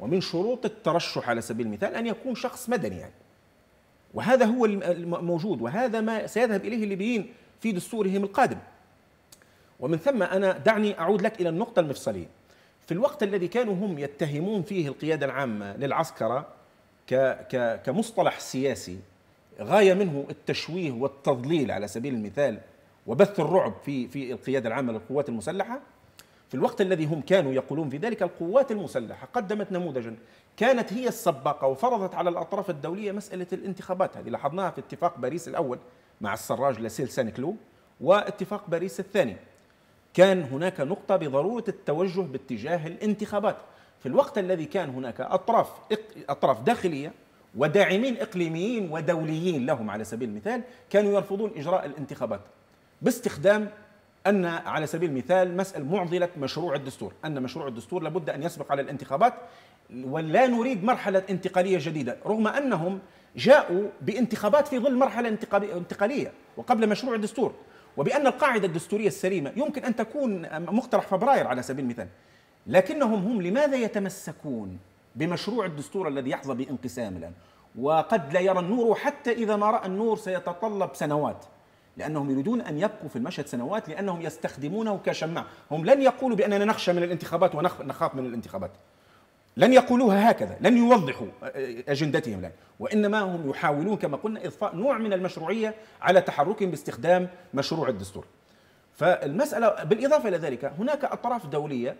ومن شروط الترشح على سبيل المثال ان يكون شخص مدني يعني وهذا هو الموجود وهذا ما سيذهب اليه الليبيين في دستورهم القادم ومن ثم انا دعني اعود لك الى النقطه المفصليه في الوقت الذي كانوا هم يتهمون فيه القياده العامه للعسكره كمصطلح سياسي غايه منه التشويه والتضليل على سبيل المثال وبث الرعب في في القياده العامه للقوات المسلحه في الوقت الذي هم كانوا يقولون في ذلك القوات المسلحه قدمت نموذجا كانت هي السباقه وفرضت على الاطراف الدوليه مساله الانتخابات هذه لاحظناها في اتفاق باريس الاول مع السراج لسيل سانكلو واتفاق باريس الثاني كان هناك نقطه بضروره التوجه باتجاه الانتخابات في الوقت الذي كان هناك أطراف أطراف داخلية وداعمين إقليميين ودوليين لهم على سبيل المثال كانوا يرفضون إجراء الانتخابات باستخدام أن على سبيل المثال مسألة معضلة مشروع الدستور أن مشروع الدستور لابد أن يسبق على الانتخابات ولا نريد مرحلة انتقالية جديدة رغم أنهم جاءوا بانتخابات في ظل مرحلة انتقالية وقبل مشروع الدستور وبأن القاعدة الدستورية السليمة يمكن أن تكون مقترح فبراير على سبيل المثال لكنهم هم لماذا يتمسكون بمشروع الدستور الذي يحظى بانقسام الان وقد لا يرى النور حتى اذا ما راى النور سيتطلب سنوات لانهم يريدون ان يبقوا في المشهد سنوات لانهم يستخدمونه كشماعه هم لن يقولوا باننا نخشى من الانتخابات ونخاف من الانتخابات لن يقولوها هكذا لن يوضحوا اجندتهم الان وانما هم يحاولون كما قلنا اضفاء نوع من المشروعيه على تحركهم باستخدام مشروع الدستور فالمساله بالاضافه الى ذلك هناك اطراف دوليه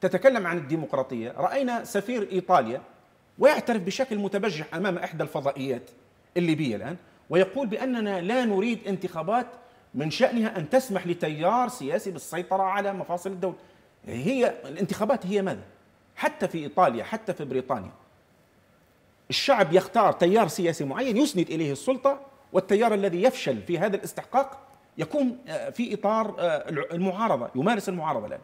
تتكلم عن الديمقراطية رأينا سفير إيطاليا ويعترف بشكل متبجح أمام إحدى الفضائيات الليبية الآن ويقول بأننا لا نريد انتخابات من شأنها أن تسمح لتيار سياسي بالسيطرة على مفاصل الدولة هي الانتخابات هي ماذا؟ حتى في إيطاليا حتى في بريطانيا الشعب يختار تيار سياسي معين يسند إليه السلطة والتيار الذي يفشل في هذا الاستحقاق يكون آه، في إطار آه، المعارضة يمارس المعارضة الآن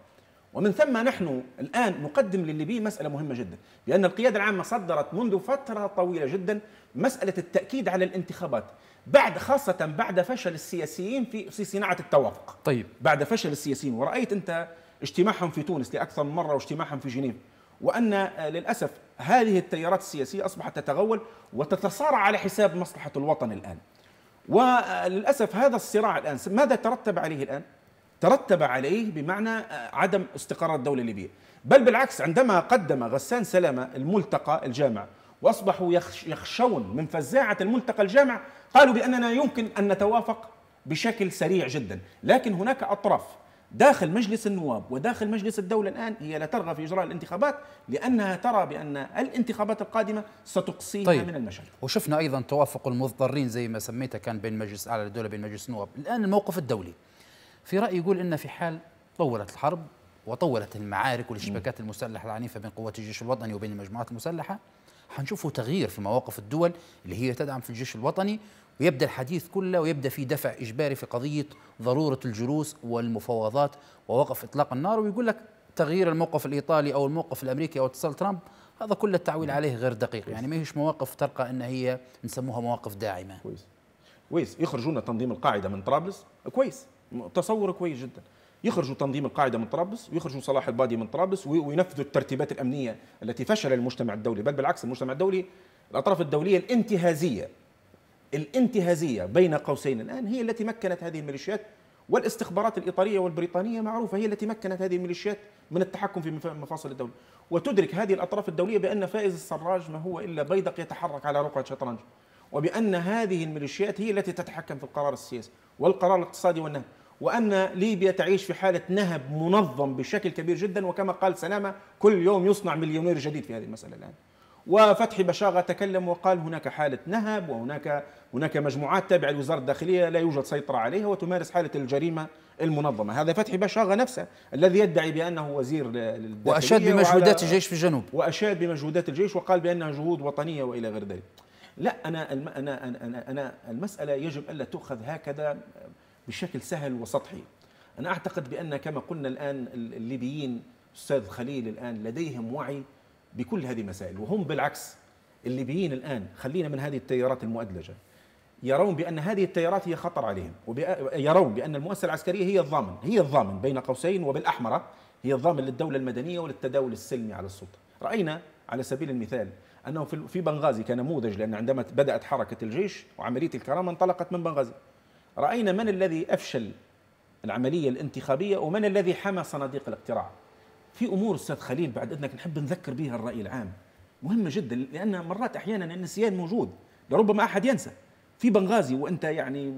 ومن ثم نحن الآن نقدم للليبيين مسألة مهمة جدا لأن القيادة العامة صدرت منذ فترة طويلة جدا مسألة التأكيد على الانتخابات بعد خاصة بعد فشل السياسيين في في صناعة التوافق طيب بعد فشل السياسيين ورأيت أنت اجتماعهم في تونس لأكثر من مرة واجتماعهم في جنيف وأن آه، للأسف هذه التيارات السياسية أصبحت تتغول وتتصارع على حساب مصلحة الوطن الآن وللأسف آه، هذا الصراع الآن ماذا ترتب عليه الآن؟ ترتب عليه بمعنى آه، عدم استقرار الدولة الليبية بل بالعكس عندما قدم غسان سلامة الملتقى الجامع وأصبحوا يخشون من فزاعة الملتقى الجامع قالوا بأننا يمكن أن نتوافق بشكل سريع جدا لكن هناك أطراف داخل مجلس النواب وداخل مجلس الدولة الآن هي لا ترغب في إجراء الانتخابات لأنها ترى بأن الانتخابات القادمة ستقصيها طيب. من المشهد وشفنا أيضا توافق المضطرين زي ما سميتها كان بين مجلس أعلى الدولة بين مجلس النواب الآن الموقف الدولي في رأي يقول إن في حال طولت الحرب وطولت المعارك والاشتباكات المسلحة العنيفة بين قوات الجيش الوطني وبين المجموعات المسلحة حنشوفوا تغيير في مواقف الدول اللي هي تدعم في الجيش الوطني ويبدا الحديث كله ويبدا في دفع اجباري في قضيه ضروره الجلوس والمفاوضات ووقف اطلاق النار ويقول لك تغيير الموقف الايطالي او الموقف الامريكي او اتصال ترامب هذا كل التعويل نعم. عليه غير دقيق يعني ما هيش مواقف ترقى ان هي نسموها مواقف داعمه كويس كويس يخرجون تنظيم القاعده من طرابلس كويس تصور كويس جدا يخرجوا تنظيم القاعده من طرابلس ويخرجوا صلاح البادي من طرابلس وينفذوا الترتيبات الامنيه التي فشل المجتمع الدولي بل بالعكس المجتمع الدولي الاطراف الدوليه الانتهازيه الانتهازيه بين قوسين الان هي التي مكنت هذه الميليشيات والاستخبارات الايطاليه والبريطانيه معروفه هي التي مكنت هذه الميليشيات من التحكم في مفاصل الدوله وتدرك هذه الاطراف الدوليه بان فائز السراج ما هو الا بيدق يتحرك على رقعه شطرنج وبأن هذه الميليشيات هي التي تتحكم في القرار السياسي والقرار الاقتصادي والنهب وأن ليبيا تعيش في حالة نهب منظم بشكل كبير جدا وكما قال سلامة كل يوم يصنع مليونير جديد في هذه المسألة الآن وفتحي بشاغة تكلم وقال هناك حالة نهب وهناك هناك مجموعات تابعة لوزارة الداخلية لا يوجد سيطرة عليها وتمارس حالة الجريمة المنظمة هذا فتحي بشاغة نفسه الذي يدعي بأنه وزير للداخلية وأشاد بمجهودات الجيش في الجنوب وأشاد بمجهودات الجيش وقال بأنها جهود وطنية وإلى غير ذلك لا أنا أنا أنا أنا المسألة يجب ألا تؤخذ هكذا بشكل سهل وسطحي أنا أعتقد بأن كما قلنا الآن الليبيين أستاذ خليل الآن لديهم وعي بكل هذه المسائل وهم بالعكس الليبيين الآن خلينا من هذه التيارات المؤدلجة يرون بأن هذه التيارات هي خطر عليهم ويرون بأن المؤسسة العسكرية هي الضامن هي الضامن بين قوسين وبالأحمر هي الضامن للدولة المدنية وللتداول السلمي على السلطة رأينا على سبيل المثال انه في بنغازي كنموذج لان عندما بدات حركه الجيش وعمليه الكرامه انطلقت من بنغازي راينا من الذي افشل العمليه الانتخابيه ومن الذي حمى صناديق الاقتراع في امور استاذ خليل بعد اذنك نحب نذكر بها الراي العام مهمه جدا لان مرات احيانا النسيان موجود لربما احد ينسى في بنغازي وانت يعني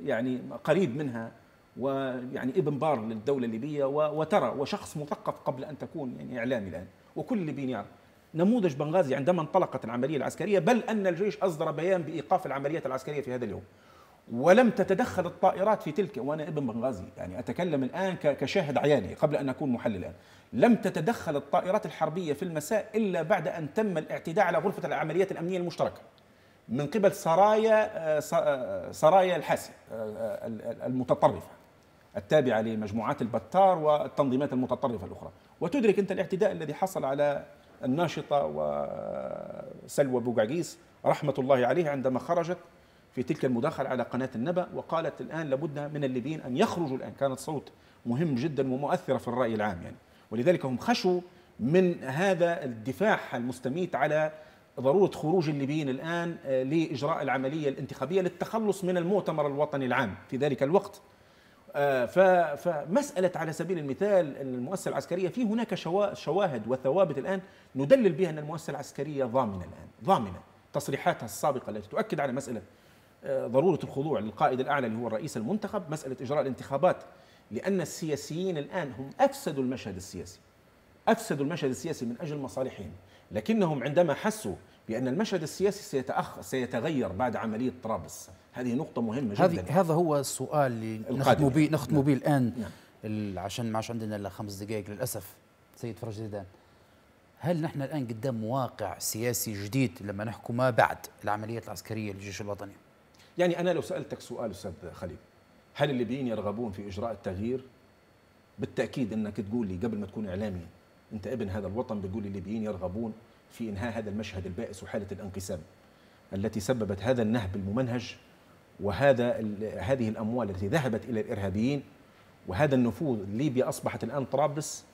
يعني قريب منها ويعني ابن بار للدوله الليبيه وترى وشخص مثقف قبل ان تكون يعني اعلامي الان وكل الليبيين يعرف نموذج بنغازي عندما انطلقت العملية العسكرية بل أن الجيش أصدر بيان بإيقاف العمليات العسكرية في هذا اليوم ولم تتدخل الطائرات في تلك وأنا ابن بنغازي يعني أتكلم الآن كشاهد عياني قبل أن أكون محلل الآن لم تتدخل الطائرات الحربية في المساء إلا بعد أن تم الاعتداء على غرفة العمليات الأمنية المشتركة من قبل سرايا آه، آه، سرايا الحاسي آه، المتطرفة التابعة لمجموعات البتار والتنظيمات المتطرفة الأخرى وتدرك أنت الاعتداء الذي حصل على الناشطة وسلوى بوقعقيس رحمة الله عليها عندما خرجت في تلك المداخلة على قناة النبأ وقالت الآن لابد من الليبيين أن يخرجوا الآن كانت صوت مهم جدا ومؤثرة في الرأي العام يعني ولذلك هم خشوا من هذا الدفاع المستميت على ضرورة خروج الليبيين الآن لإجراء العملية الانتخابية للتخلص من المؤتمر الوطني العام في ذلك الوقت آه، فمسألة على سبيل المثال أن المؤسسة العسكرية في هناك شواهد وثوابت الآن ندلل بها أن المؤسسة العسكرية ضامنة الآن ضامنة تصريحاتها السابقة التي تؤكد على مسألة آه، ضرورة الخضوع للقائد الأعلى اللي هو الرئيس المنتخب مسألة إجراء الانتخابات لأن السياسيين الآن هم أفسدوا المشهد السياسي أفسدوا المشهد السياسي من أجل مصالحهم لكنهم عندما حسوا بأن المشهد السياسي سيتأخ سيتغير بعد عملية طرابلس هذه نقطة مهمة جدا هذه هذا هو السؤال اللي نختم به نختم به الآن نعم. نعم. عشان ما عادش عندنا إلا خمس دقائق للأسف سيد فرج زيدان هل نحن الآن قدام واقع سياسي جديد لما نحكم ما بعد العمليات العسكرية للجيش الوطني؟ يعني أنا لو سألتك سؤال أستاذ خليل هل الليبيين يرغبون في إجراء التغيير؟ بالتأكيد أنك تقول لي قبل ما تكون إعلامي أنت ابن هذا الوطن بتقول الليبيين يرغبون في إنهاء هذا المشهد البائس وحالة الانقسام التي سببت هذا النهب الممنهج وهذا هذه الأموال التي ذهبت إلى الإرهابيين وهذا النفوذ ليبيا أصبحت الآن طرابلس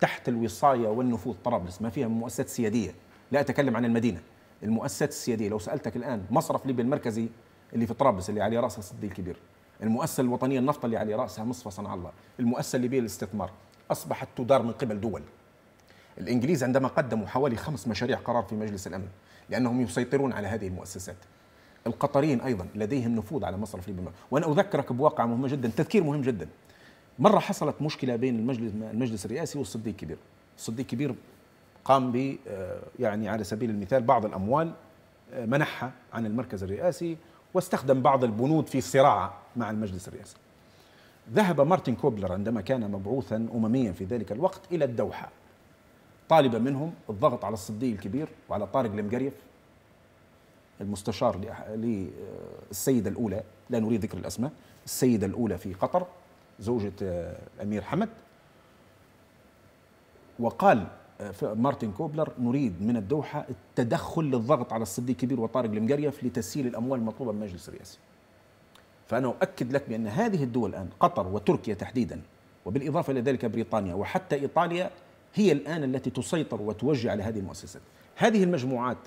تحت الوصاية والنفوذ طرابلس ما فيها من مؤسسات سيادية لا أتكلم عن المدينة المؤسسات السيادية لو سألتك الآن مصرف ليبيا المركزي اللي في طرابلس اللي على رأسها صدي الكبير المؤسسة الوطنية النفط اللي على رأسها مصفى صنع الله المؤسسة الليبية للاستثمار أصبحت تدار من قبل دول الإنجليز عندما قدموا حوالي خمس مشاريع قرار في مجلس الأمن لأنهم يسيطرون على هذه المؤسسات القطريين أيضا لديهم نفوذ على مصرف ليبيا وأنا أذكرك بواقع مهم جدا تذكير مهم جدا مرة حصلت مشكلة بين المجلس, المجلس الرئاسي والصديق كبير الصديق كبير قام ب آه، يعني على سبيل المثال بعض الأموال آه، منحها عن المركز الرئاسي واستخدم بعض البنود في صراع مع المجلس الرئاسي ذهب مارتن كوبلر عندما كان مبعوثا أمميا في ذلك الوقت إلى الدوحة طالبه منهم الضغط على الصدي الكبير وعلى طارق المقريف المستشار للسيدة الأولى لا نريد ذكر الأسماء السيدة الأولى في قطر زوجة الأمير آه، حمد وقال آه، مارتن كوبلر نريد من الدوحة التدخل للضغط على الصدي الكبير وطارق المقريف لتسهيل الأموال المطلوبة من المجلس الرئاسي فأنا أؤكد لك بأن هذه الدول الآن قطر وتركيا تحديدا وبالإضافة إلى ذلك بريطانيا وحتى إيطاليا هي الآن التي تسيطر وتوجه على هذه المؤسسات هذه المجموعات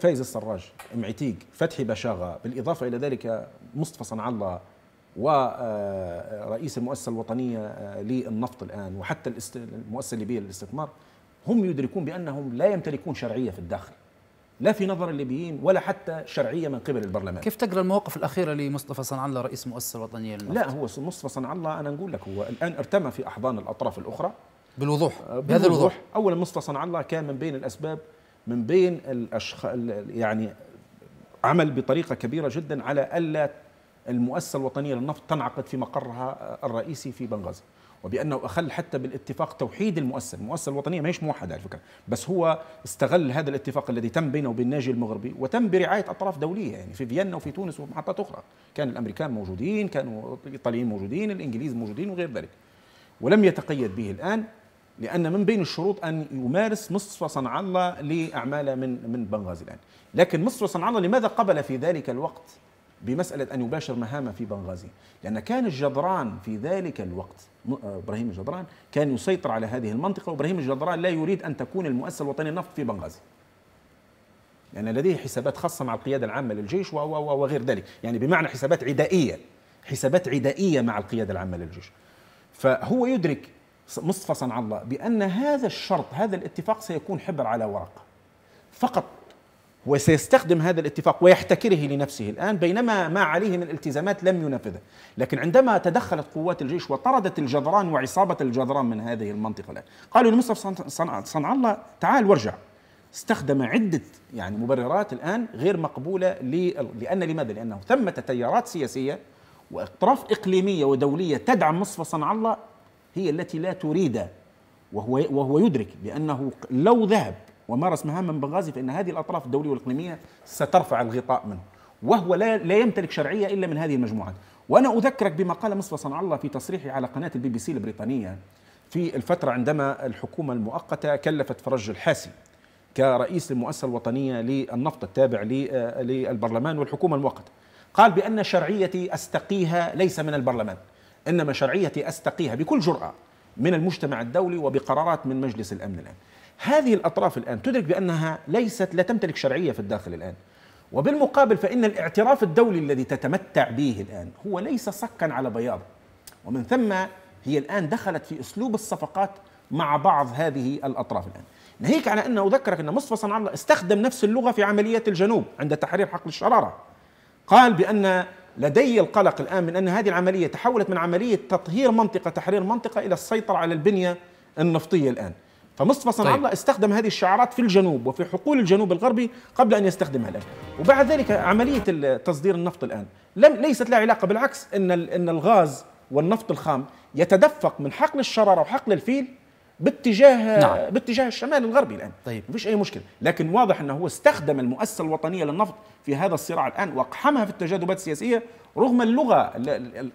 فايز السراج معتيق فتحي بشاغة بالإضافة إلى ذلك مصطفى صنع الله ورئيس آه، آه، المؤسسة الوطنية آه، للنفط الآن وحتى المؤسسة الليبية للاستثمار هم يدركون بأنهم لا يمتلكون شرعية في الداخل لا في نظر الليبيين ولا حتى شرعية من قبل البرلمان كيف تقرأ المواقف الأخيرة لمصطفى صنع الله رئيس المؤسسة الوطنية للنفط؟ لا هو مصطفى صنع الله أنا نقول لك هو الآن ارتمى في أحضان الأطراف الأخرى بالوضوح آه، بهذا الوضوح اولا مصطفى صنع الله كان من بين الاسباب من بين الاشخاص يعني عمل بطريقه كبيره جدا على الا المؤسسه الوطنيه للنفط تنعقد في مقرها الرئيسي في بنغازي وبانه اخل حتى بالاتفاق توحيد المؤسسه، المؤسسه الوطنيه ما هيش موحده على فكره، بس هو استغل هذا الاتفاق الذي تم بينه وبين ناجي المغربي وتم برعايه اطراف دوليه يعني في فيينا وفي تونس وفي محطات اخرى، كان الامريكان موجودين، كانوا الايطاليين موجودين، الانجليز موجودين وغير ذلك. ولم يتقيد به الان لأن من بين الشروط أن يمارس مصطفى صنع الله لأعماله من من بنغازي الآن لكن مصطفى صنع الله لماذا قبل في ذلك الوقت بمسألة أن يباشر مهامه في بنغازي لأن كان الجدران في ذلك الوقت آه، إبراهيم الجدران كان يسيطر على هذه المنطقة وإبراهيم الجدران لا يريد أن تكون المؤسسة الوطنية للنفط في بنغازي لأن يعني لديه حسابات خاصة مع القيادة العامة للجيش وغير ذلك يعني بمعنى حسابات عدائية حسابات عدائية مع القيادة العامة للجيش فهو يدرك مصطفى صنع الله بأن هذا الشرط هذا الاتفاق سيكون حبر على ورق فقط وسيستخدم هذا الاتفاق ويحتكره لنفسه الآن بينما ما عليه من التزامات لم ينفذه لكن عندما تدخلت قوات الجيش وطردت الجدران وعصابة الجدران من هذه المنطقة الآن قالوا لمصطفى صنع الله تعال وارجع استخدم عدة يعني مبررات الآن غير مقبولة لأن لماذا؟ لأنه ثمة تيارات سياسية وأطراف إقليمية ودولية تدعم مصطفى صنع الله هي التي لا تريد وهو وهو يدرك بانه لو ذهب ومارس مهام من بنغازي فان هذه الاطراف الدوليه والاقليميه سترفع الغطاء منه وهو لا لا يمتلك شرعيه الا من هذه المجموعات وانا اذكرك بما قال مصطفى صنع الله في تصريحه على قناه البي بي سي البريطانيه في الفتره عندما الحكومه المؤقته كلفت فرج الحاسي كرئيس للمؤسسه الوطنيه للنفط التابع للبرلمان والحكومه المؤقته قال بان شرعيتي استقيها ليس من البرلمان إنما شرعيتي أستقيها بكل جرأة من المجتمع الدولي وبقرارات من مجلس الأمن الآن هذه الأطراف الآن تدرك بأنها ليست لا تمتلك شرعية في الداخل الآن وبالمقابل فإن الاعتراف الدولي الذي تتمتع به الآن هو ليس صكا على بياض ومن ثم هي الآن دخلت في أسلوب الصفقات مع بعض هذه الأطراف الآن ناهيك على أنه أذكرك أن مصطفى صنع الله استخدم نفس اللغة في عمليات الجنوب عند تحرير حقل الشرارة قال بأن لدي القلق الآن من أن هذه العملية تحولت من عملية تطهير منطقة تحرير منطقة إلى السيطرة على البنية النفطية الآن فمصطفى صنع طيب. الله استخدم هذه الشعارات في الجنوب وفي حقول الجنوب الغربي قبل ان يستخدمها الان وبعد ذلك عمليه تصدير النفط الان لم ليست لها علاقه بالعكس ان ان الغاز والنفط الخام يتدفق من حقل الشراره وحقل الفيل باتجاه نعم. باتجاه الشمال الغربي الان طيب مفيش اي مشكله لكن واضح انه هو استخدم المؤسسه الوطنيه للنفط في هذا الصراع الان واقحمها في التجاذبات السياسيه رغم اللغه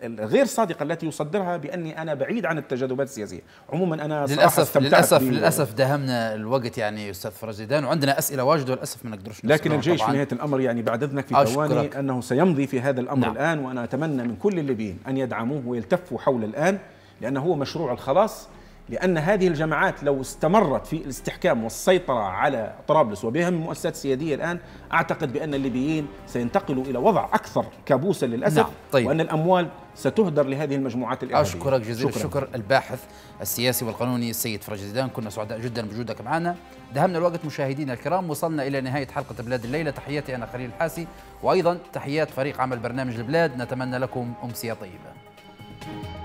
الغير صادقه التي يصدرها باني انا بعيد عن التجاذبات السياسيه عموما انا للاسف للاسف للاسف داهمنا الوقت يعني استاذ فرج زيدان وعندنا اسئله واجد وللاسف ما نقدرش لكن الجيش في نهايه الامر يعني بعد اذنك في ثواني انه سيمضي في هذا الامر نعم. الان وانا اتمنى من كل الليبيين ان يدعموه ويلتفوا حول الان لانه هو مشروع الخلاص لأن هذه الجماعات لو استمرت في الاستحكام والسيطرة على طرابلس وبها من مؤسسات سيادية الآن أعتقد بأن الليبيين سينتقلوا إلى وضع أكثر كابوسا للأسف نعم. طيب. وأن الأموال ستهدر لهذه المجموعات الإرهابية أشكرك جزيل شكرا. الشكر الباحث السياسي والقانوني السيد فرج زيدان كنا سعداء جدا بوجودك معنا دهمنا الوقت مشاهدينا الكرام وصلنا إلى نهاية حلقة بلاد الليلة تحياتي أنا خليل الحاسي وأيضا تحيات فريق عمل برنامج البلاد نتمنى لكم أمسية طيبة